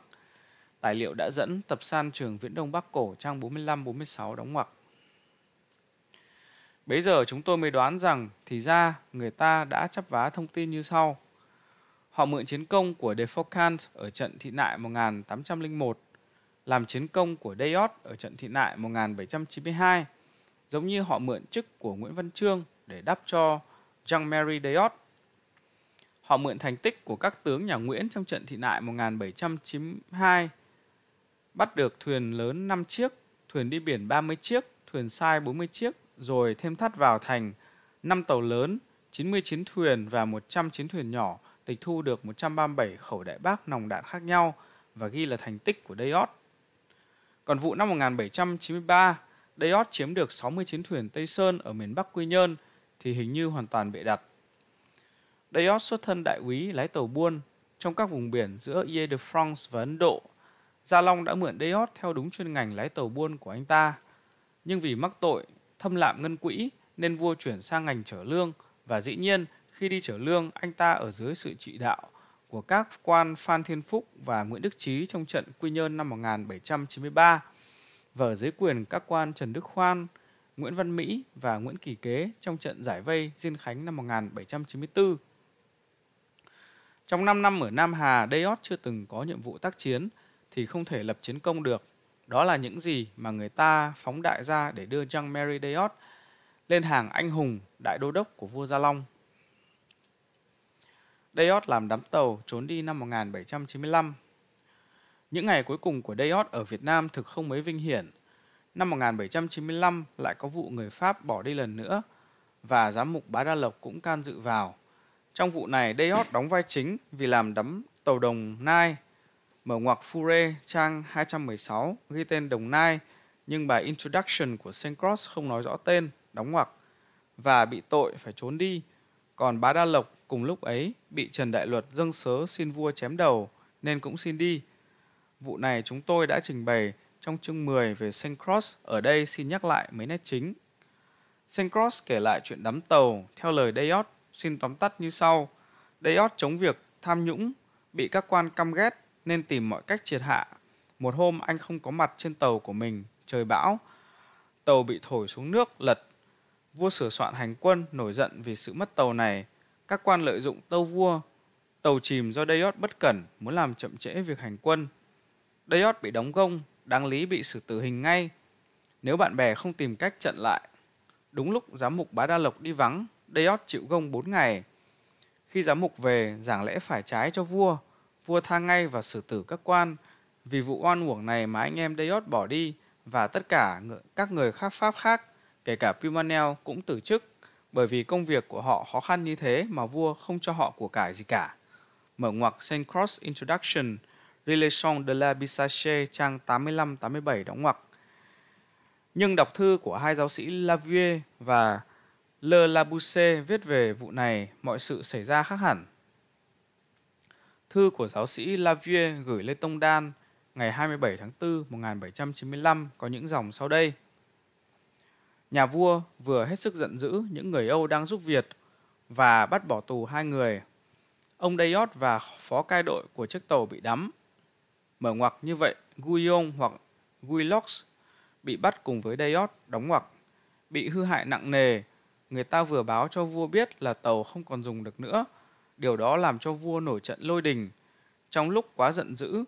tài liệu đã dẫn tập san trường Viễn Đông Bắc Cổ trang 45-46 đóng ngoặc bây giờ chúng tôi mới đoán rằng thì ra người ta đã chấp vá thông tin như sau. Họ mượn chiến công của Defocant ở trận thị nại 1801, làm chiến công của Dayot ở trận thị nại 1792, giống như họ mượn chức của Nguyễn Văn Trương để đáp cho Jean Mary Dayot. Họ mượn thành tích của các tướng nhà Nguyễn trong trận thị nại 1792, bắt được thuyền lớn 5 chiếc, thuyền đi biển 30 chiếc, thuyền sai 40 chiếc rồi thêm thắt vào thành 5 tàu lớn, 99 thuyền và 100 chiến thuyền nhỏ, tịch thu được 137 khẩu đại bác nòng đạn khác nhau và ghi là thành tích của Dayot. Còn vụ năm 1793, Dayot chiếm được 60 chiến thuyền Tây Sơn ở miền Bắc Quy Nhơn thì hình như hoàn toàn bệ đặt. Dayot xuất thân đại úy lái tàu buôn trong các vùng biển giữa Ile de France và Ấn Độ. Gia Long đã mượn Dayot theo đúng chuyên ngành lái tàu buôn của anh ta, nhưng vì mắc tội thâm lạm ngân quỹ nên vua chuyển sang ngành trở lương và dĩ nhiên khi đi trở lương anh ta ở dưới sự trị đạo của các quan Phan Thiên Phúc và Nguyễn Đức Trí trong trận Quy Nhơn năm 1793 và ở dưới quyền các quan Trần Đức Khoan, Nguyễn Văn Mỹ và Nguyễn Kỳ Kế trong trận giải vây Diên Khánh năm 1794. Trong 5 năm ở Nam Hà, Dayot chưa từng có nhiệm vụ tác chiến thì không thể lập chiến công được. Đó là những gì mà người ta phóng đại ra để đưa Jean Mary Deot lên hàng anh hùng đại đô đốc của vua Gia Long. Dayot làm đám tàu trốn đi năm 1795. Những ngày cuối cùng của Dayot ở Việt Nam thực không mấy vinh hiển. Năm 1795 lại có vụ người Pháp bỏ đi lần nữa và giám mục Bá Đa Lộc cũng can dự vào. Trong vụ này, Dayot đóng vai chính vì làm đắm tàu đồng Nai – mở ngoặc Fure trang 216 ghi tên Đồng Nai nhưng bài Introduction của Saint Cross không nói rõ tên, đóng ngoặc và bị tội phải trốn đi. Còn bá Đa Lộc cùng lúc ấy bị Trần Đại Luật dâng sớ xin vua chém đầu nên cũng xin đi. Vụ này chúng tôi đã trình bày trong chương 10 về Saint Cross, ở đây xin nhắc lại mấy nét chính. Saint Cross kể lại chuyện đắm tàu theo lời Dayot, xin tóm tắt như sau. Dayot chống việc tham nhũng, bị các quan căm ghét nên tìm mọi cách triệt hạ. Một hôm anh không có mặt trên tàu của mình, trời bão. Tàu bị thổi xuống nước, lật. Vua sửa soạn hành quân nổi giận vì sự mất tàu này. Các quan lợi dụng tâu vua. Tàu chìm do Dayot bất cẩn, muốn làm chậm trễ việc hành quân. Dayot bị đóng gông, đáng lý bị xử tử hình ngay. Nếu bạn bè không tìm cách chặn lại. Đúng lúc giám mục Bá Đa Lộc đi vắng, Dayot chịu gông 4 ngày. Khi giám mục về, giảng lẽ phải trái cho vua, vua tha ngay và xử tử các quan. Vì vụ oan uổng này mà anh em Deiot bỏ đi và tất cả các người khác Pháp khác, kể cả Pimanel cũng từ chức, bởi vì công việc của họ khó khăn như thế mà vua không cho họ của cải gì cả. Mở ngoặc Saint Cross Introduction, Relation de la Bisache trang 85-87 đóng ngoặc. Nhưng đọc thư của hai giáo sĩ Lavue và Le Labousse viết về vụ này, mọi sự xảy ra khác hẳn. Thư của giáo sĩ Lavie gửi lên Tông Đan ngày 27 tháng 4 1795 có những dòng sau đây. Nhà vua vừa hết sức giận dữ những người Âu đang giúp Việt và bắt bỏ tù hai người. Ông Dayot và phó cai đội của chiếc tàu bị đắm. Mở ngoặc như vậy, Guillaume hoặc Guilox bị bắt cùng với Dayot đóng ngoặc, bị hư hại nặng nề. Người ta vừa báo cho vua biết là tàu không còn dùng được nữa, Điều đó làm cho vua nổi trận lôi đình. Trong lúc quá giận dữ,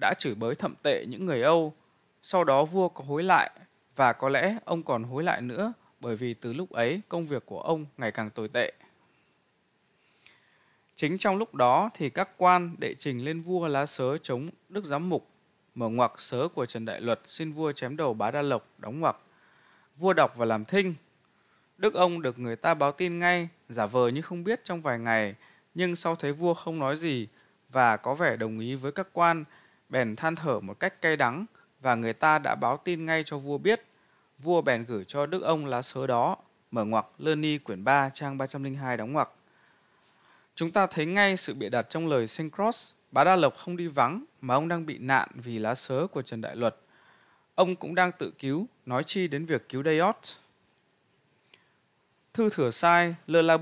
đã chửi bới thậm tệ những người Âu. Sau đó vua có hối lại và có lẽ ông còn hối lại nữa bởi vì từ lúc ấy công việc của ông ngày càng tồi tệ. Chính trong lúc đó thì các quan đệ trình lên vua lá sớ chống Đức Giám Mục, mở ngoặc sớ của Trần Đại Luật xin vua chém đầu bá Đa Lộc, đóng ngoặc. Vua đọc và làm thinh. Đức ông được người ta báo tin ngay, giả vờ như không biết trong vài ngày, nhưng sau thấy vua không nói gì và có vẻ đồng ý với các quan, bèn than thở một cách cay đắng và người ta đã báo tin ngay cho vua biết. Vua bèn gửi cho đức ông lá sớ đó, mở ngoặc Lơ Ni quyển 3 trang 302 đóng ngoặc. Chúng ta thấy ngay sự bịa đặt trong lời Saint Cross, bá Đa Lộc không đi vắng mà ông đang bị nạn vì lá sớ của Trần Đại Luật. Ông cũng đang tự cứu, nói chi đến việc cứu Dayot. Thư thừa sai, Lơ La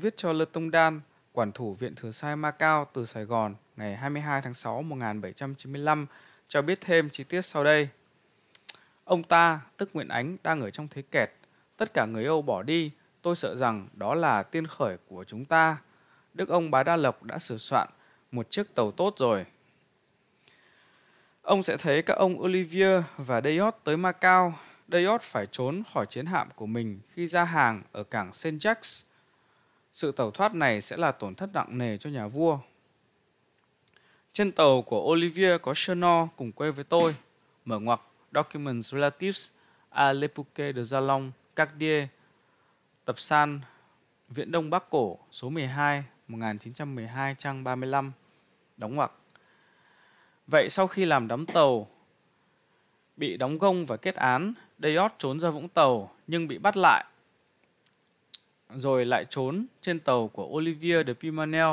viết cho Lơ Tông Đan quản thủ Viện Thừa Sai Macau từ Sài Gòn ngày 22 tháng 6 1795 cho biết thêm chi tiết sau đây. Ông ta, tức Nguyễn Ánh, đang ở trong thế kẹt. Tất cả người Âu bỏ đi, tôi sợ rằng đó là tiên khởi của chúng ta. Đức ông Bá Đa Lộc đã sửa soạn một chiếc tàu tốt rồi. Ông sẽ thấy các ông Olivier và Dayot tới Macau. Dayot phải trốn khỏi chiến hạm của mình khi ra hàng ở cảng St. Jacques sự tẩu thoát này sẽ là tổn thất nặng nề cho nhà vua. Trên tàu của Olivia có Chenor cùng quê với tôi, mở ngoặc Documents Relatives à L'Epoque de Jalon, Cartier, tập san Viễn Đông Bắc Cổ số 12, 1912 trang 35, đóng ngoặc. Vậy sau khi làm đám tàu, bị đóng gông và kết án, Dayot trốn ra Vũng Tàu nhưng bị bắt lại rồi lại trốn trên tàu của Olivier de Pimanel.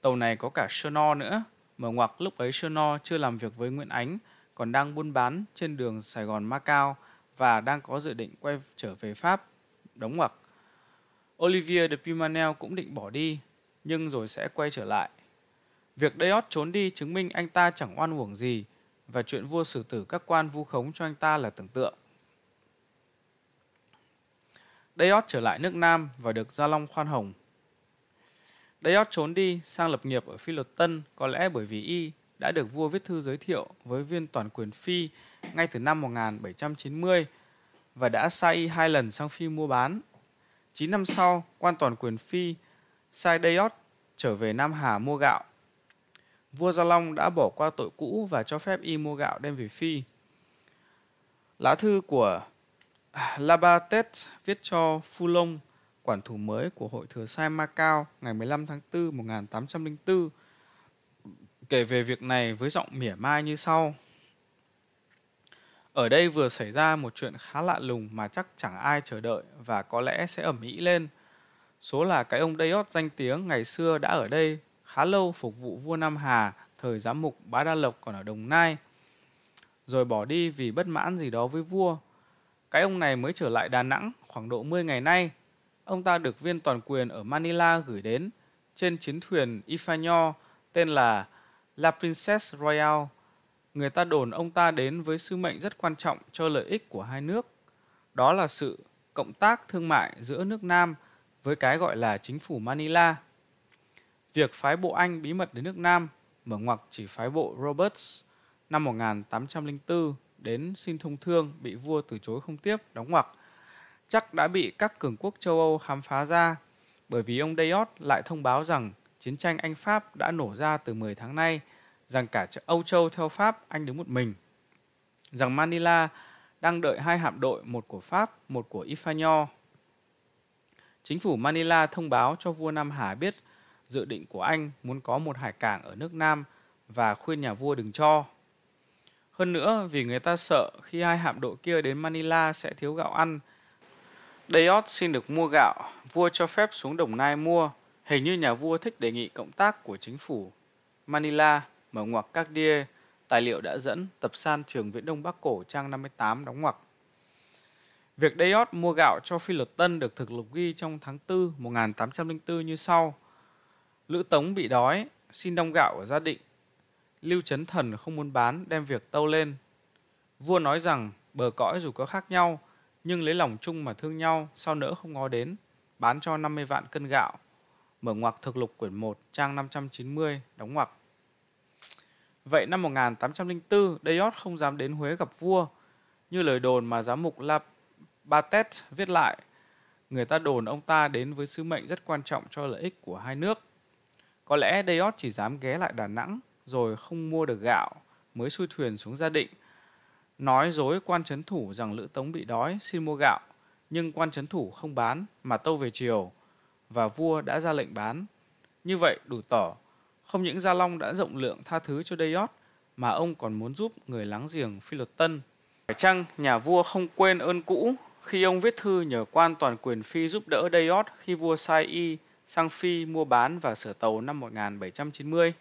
Tàu này có cả Cherno nữa, mở ngoặc lúc ấy Cherno chưa làm việc với Nguyễn Ánh, còn đang buôn bán trên đường Sài Gòn Macau và đang có dự định quay trở về Pháp, đóng ngoặc. Olivier de Pimanel cũng định bỏ đi, nhưng rồi sẽ quay trở lại. Việc Dayot trốn đi chứng minh anh ta chẳng oan uổng gì, và chuyện vua xử tử các quan vu khống cho anh ta là tưởng tượng. Dayot trở lại nước Nam và được Gia Long khoan hồng. Dayot trốn đi sang lập nghiệp ở Phi Luật Tân có lẽ bởi vì y đã được vua viết thư giới thiệu với viên toàn quyền Phi ngay từ năm 1790 và đã sai y hai lần sang Phi mua bán. 9 năm sau, quan toàn quyền Phi sai Dayot trở về Nam Hà mua gạo. Vua Gia Long đã bỏ qua tội cũ và cho phép y mua gạo đem về Phi. Lá thư của Labatet viết cho Phu Long, quản thủ mới của Hội Thừa Sai Macau ngày 15 tháng 4 1804, kể về việc này với giọng mỉa mai như sau. Ở đây vừa xảy ra một chuyện khá lạ lùng mà chắc chẳng ai chờ đợi và có lẽ sẽ ẩm ĩ lên. Số là cái ông Dayot danh tiếng ngày xưa đã ở đây khá lâu phục vụ vua Nam Hà, thời giám mục Bá Đa Lộc còn ở Đồng Nai. Rồi bỏ đi vì bất mãn gì đó với vua, cái ông này mới trở lại Đà Nẵng khoảng độ 10 ngày nay. Ông ta được viên toàn quyền ở Manila gửi đến trên chiến thuyền Ifanyo tên là La Princess Royal. Người ta đồn ông ta đến với sứ mệnh rất quan trọng cho lợi ích của hai nước. Đó là sự cộng tác thương mại giữa nước Nam với cái gọi là chính phủ Manila. Việc phái bộ Anh bí mật đến nước Nam mở ngoặc chỉ phái bộ Roberts năm 1804 đến xin thông thương bị vua từ chối không tiếp, đóng ngoặc. Chắc đã bị các cường quốc châu Âu khám phá ra, bởi vì ông Dayot lại thông báo rằng chiến tranh Anh-Pháp đã nổ ra từ 10 tháng nay, rằng cả Âu Châu theo Pháp, Anh đứng một mình. Rằng Manila đang đợi hai hạm đội, một của Pháp, một của Ifanyo. Chính phủ Manila thông báo cho vua Nam Hà biết dự định của Anh muốn có một hải cảng ở nước Nam và khuyên nhà vua đừng cho. Hơn nữa, vì người ta sợ khi hai hạm đội kia đến Manila sẽ thiếu gạo ăn. Dayot xin được mua gạo, vua cho phép xuống Đồng Nai mua. Hình như nhà vua thích đề nghị cộng tác của chính phủ. Manila, mở ngoặc các đia, tài liệu đã dẫn tập san trường Viễn Đông Bắc Cổ trang 58 đóng ngoặc. Việc Dayot mua gạo cho phi luật tân được thực lục ghi trong tháng 4 1804 như sau. Lữ Tống bị đói, xin đông gạo ở gia định Lưu Chấn Thần không muốn bán đem việc tâu lên. Vua nói rằng bờ cõi dù có khác nhau, nhưng lấy lòng chung mà thương nhau, sao nỡ không ngó đến, bán cho 50 vạn cân gạo. Mở ngoặc thực lục quyển 1, trang 590, đóng ngoặc. Vậy năm 1804, Dayot không dám đến Huế gặp vua, như lời đồn mà giám mục La Batet viết lại. Người ta đồn ông ta đến với sứ mệnh rất quan trọng cho lợi ích của hai nước. Có lẽ Dayot chỉ dám ghé lại Đà Nẵng rồi không mua được gạo mới xuôi thuyền xuống gia định nói dối quan chấn thủ rằng lữ tống bị đói xin mua gạo nhưng quan chấn thủ không bán mà tâu về triều và vua đã ra lệnh bán như vậy đủ tỏ không những gia long đã rộng lượng tha thứ cho dayot mà ông còn muốn giúp người láng giềng phi luật tân phải chăng nhà vua không quên ơn cũ khi ông viết thư nhờ quan toàn quyền phi giúp đỡ dayot khi vua sai y sang phi mua bán và sửa tàu năm 1790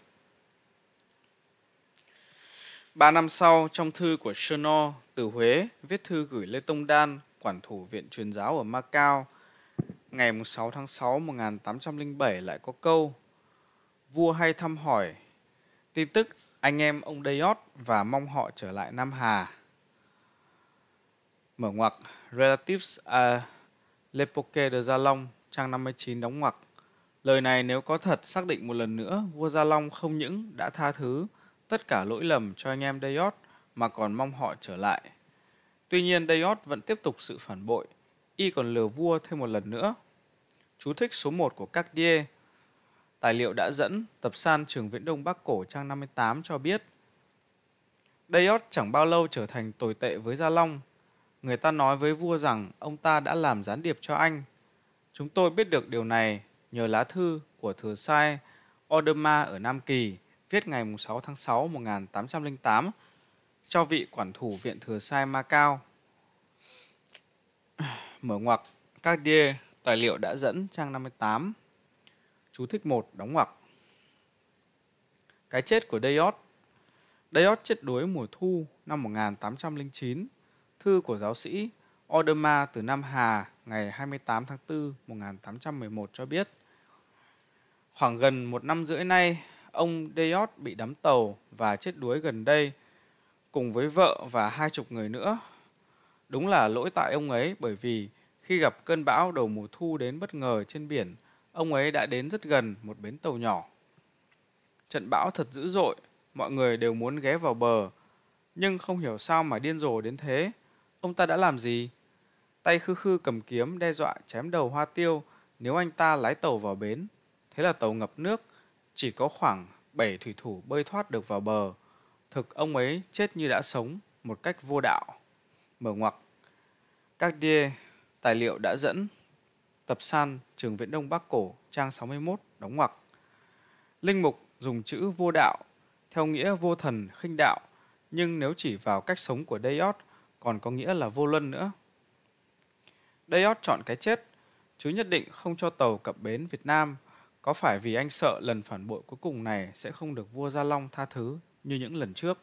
Ba năm sau, trong thư của Chenor từ Huế viết thư gửi Lê Tông Đan, quản thủ Viện Truyền giáo ở Macau, ngày 6 tháng 6 1807 lại có câu Vua hay thăm hỏi tin tức anh em ông Dayot và mong họ trở lại Nam Hà. Mở ngoặc Relatives à L'Epoque de Gia Long, trang 59 đóng ngoặc. Lời này nếu có thật xác định một lần nữa, vua Gia Long không những đã tha thứ tất cả lỗi lầm cho anh em Dayot mà còn mong họ trở lại. Tuy nhiên Dayot vẫn tiếp tục sự phản bội, y còn lừa vua thêm một lần nữa. Chú thích số 1 của các Die Tài liệu đã dẫn tập san trường Viễn Đông Bắc Cổ trang 58 cho biết Dayot chẳng bao lâu trở thành tồi tệ với Gia Long. Người ta nói với vua rằng ông ta đã làm gián điệp cho anh. Chúng tôi biết được điều này nhờ lá thư của thừa sai Oderma ở Nam Kỳ viết ngày 6 tháng 6 1808 cho vị quản thủ Viện Thừa Sai Ma Cao. Mở ngoặc, các đia tài liệu đã dẫn trang 58. Chú thích 1 đóng ngoặc. Cái chết của Dayot Dayot chết đuối mùa thu năm 1809, thư của giáo sĩ Oderma từ Nam Hà ngày 28 tháng 4 1811 cho biết. Khoảng gần một năm rưỡi nay, ông Deyot bị đắm tàu và chết đuối gần đây cùng với vợ và hai chục người nữa. Đúng là lỗi tại ông ấy bởi vì khi gặp cơn bão đầu mùa thu đến bất ngờ trên biển, ông ấy đã đến rất gần một bến tàu nhỏ. Trận bão thật dữ dội, mọi người đều muốn ghé vào bờ, nhưng không hiểu sao mà điên rồ đến thế. Ông ta đã làm gì? Tay khư khư cầm kiếm đe dọa chém đầu hoa tiêu nếu anh ta lái tàu vào bến. Thế là tàu ngập nước, chỉ có khoảng 7 thủy thủ bơi thoát được vào bờ. Thực ông ấy chết như đã sống một cách vô đạo. Mở ngoặc. Các đia tài liệu đã dẫn tập san trường viện Đông Bắc Cổ trang 61 đóng ngoặc. Linh mục dùng chữ vô đạo theo nghĩa vô thần khinh đạo nhưng nếu chỉ vào cách sống của Dayot còn có nghĩa là vô luân nữa. Dayot chọn cái chết chứ nhất định không cho tàu cập bến Việt Nam có phải vì anh sợ lần phản bội cuối cùng này sẽ không được vua Gia Long tha thứ như những lần trước?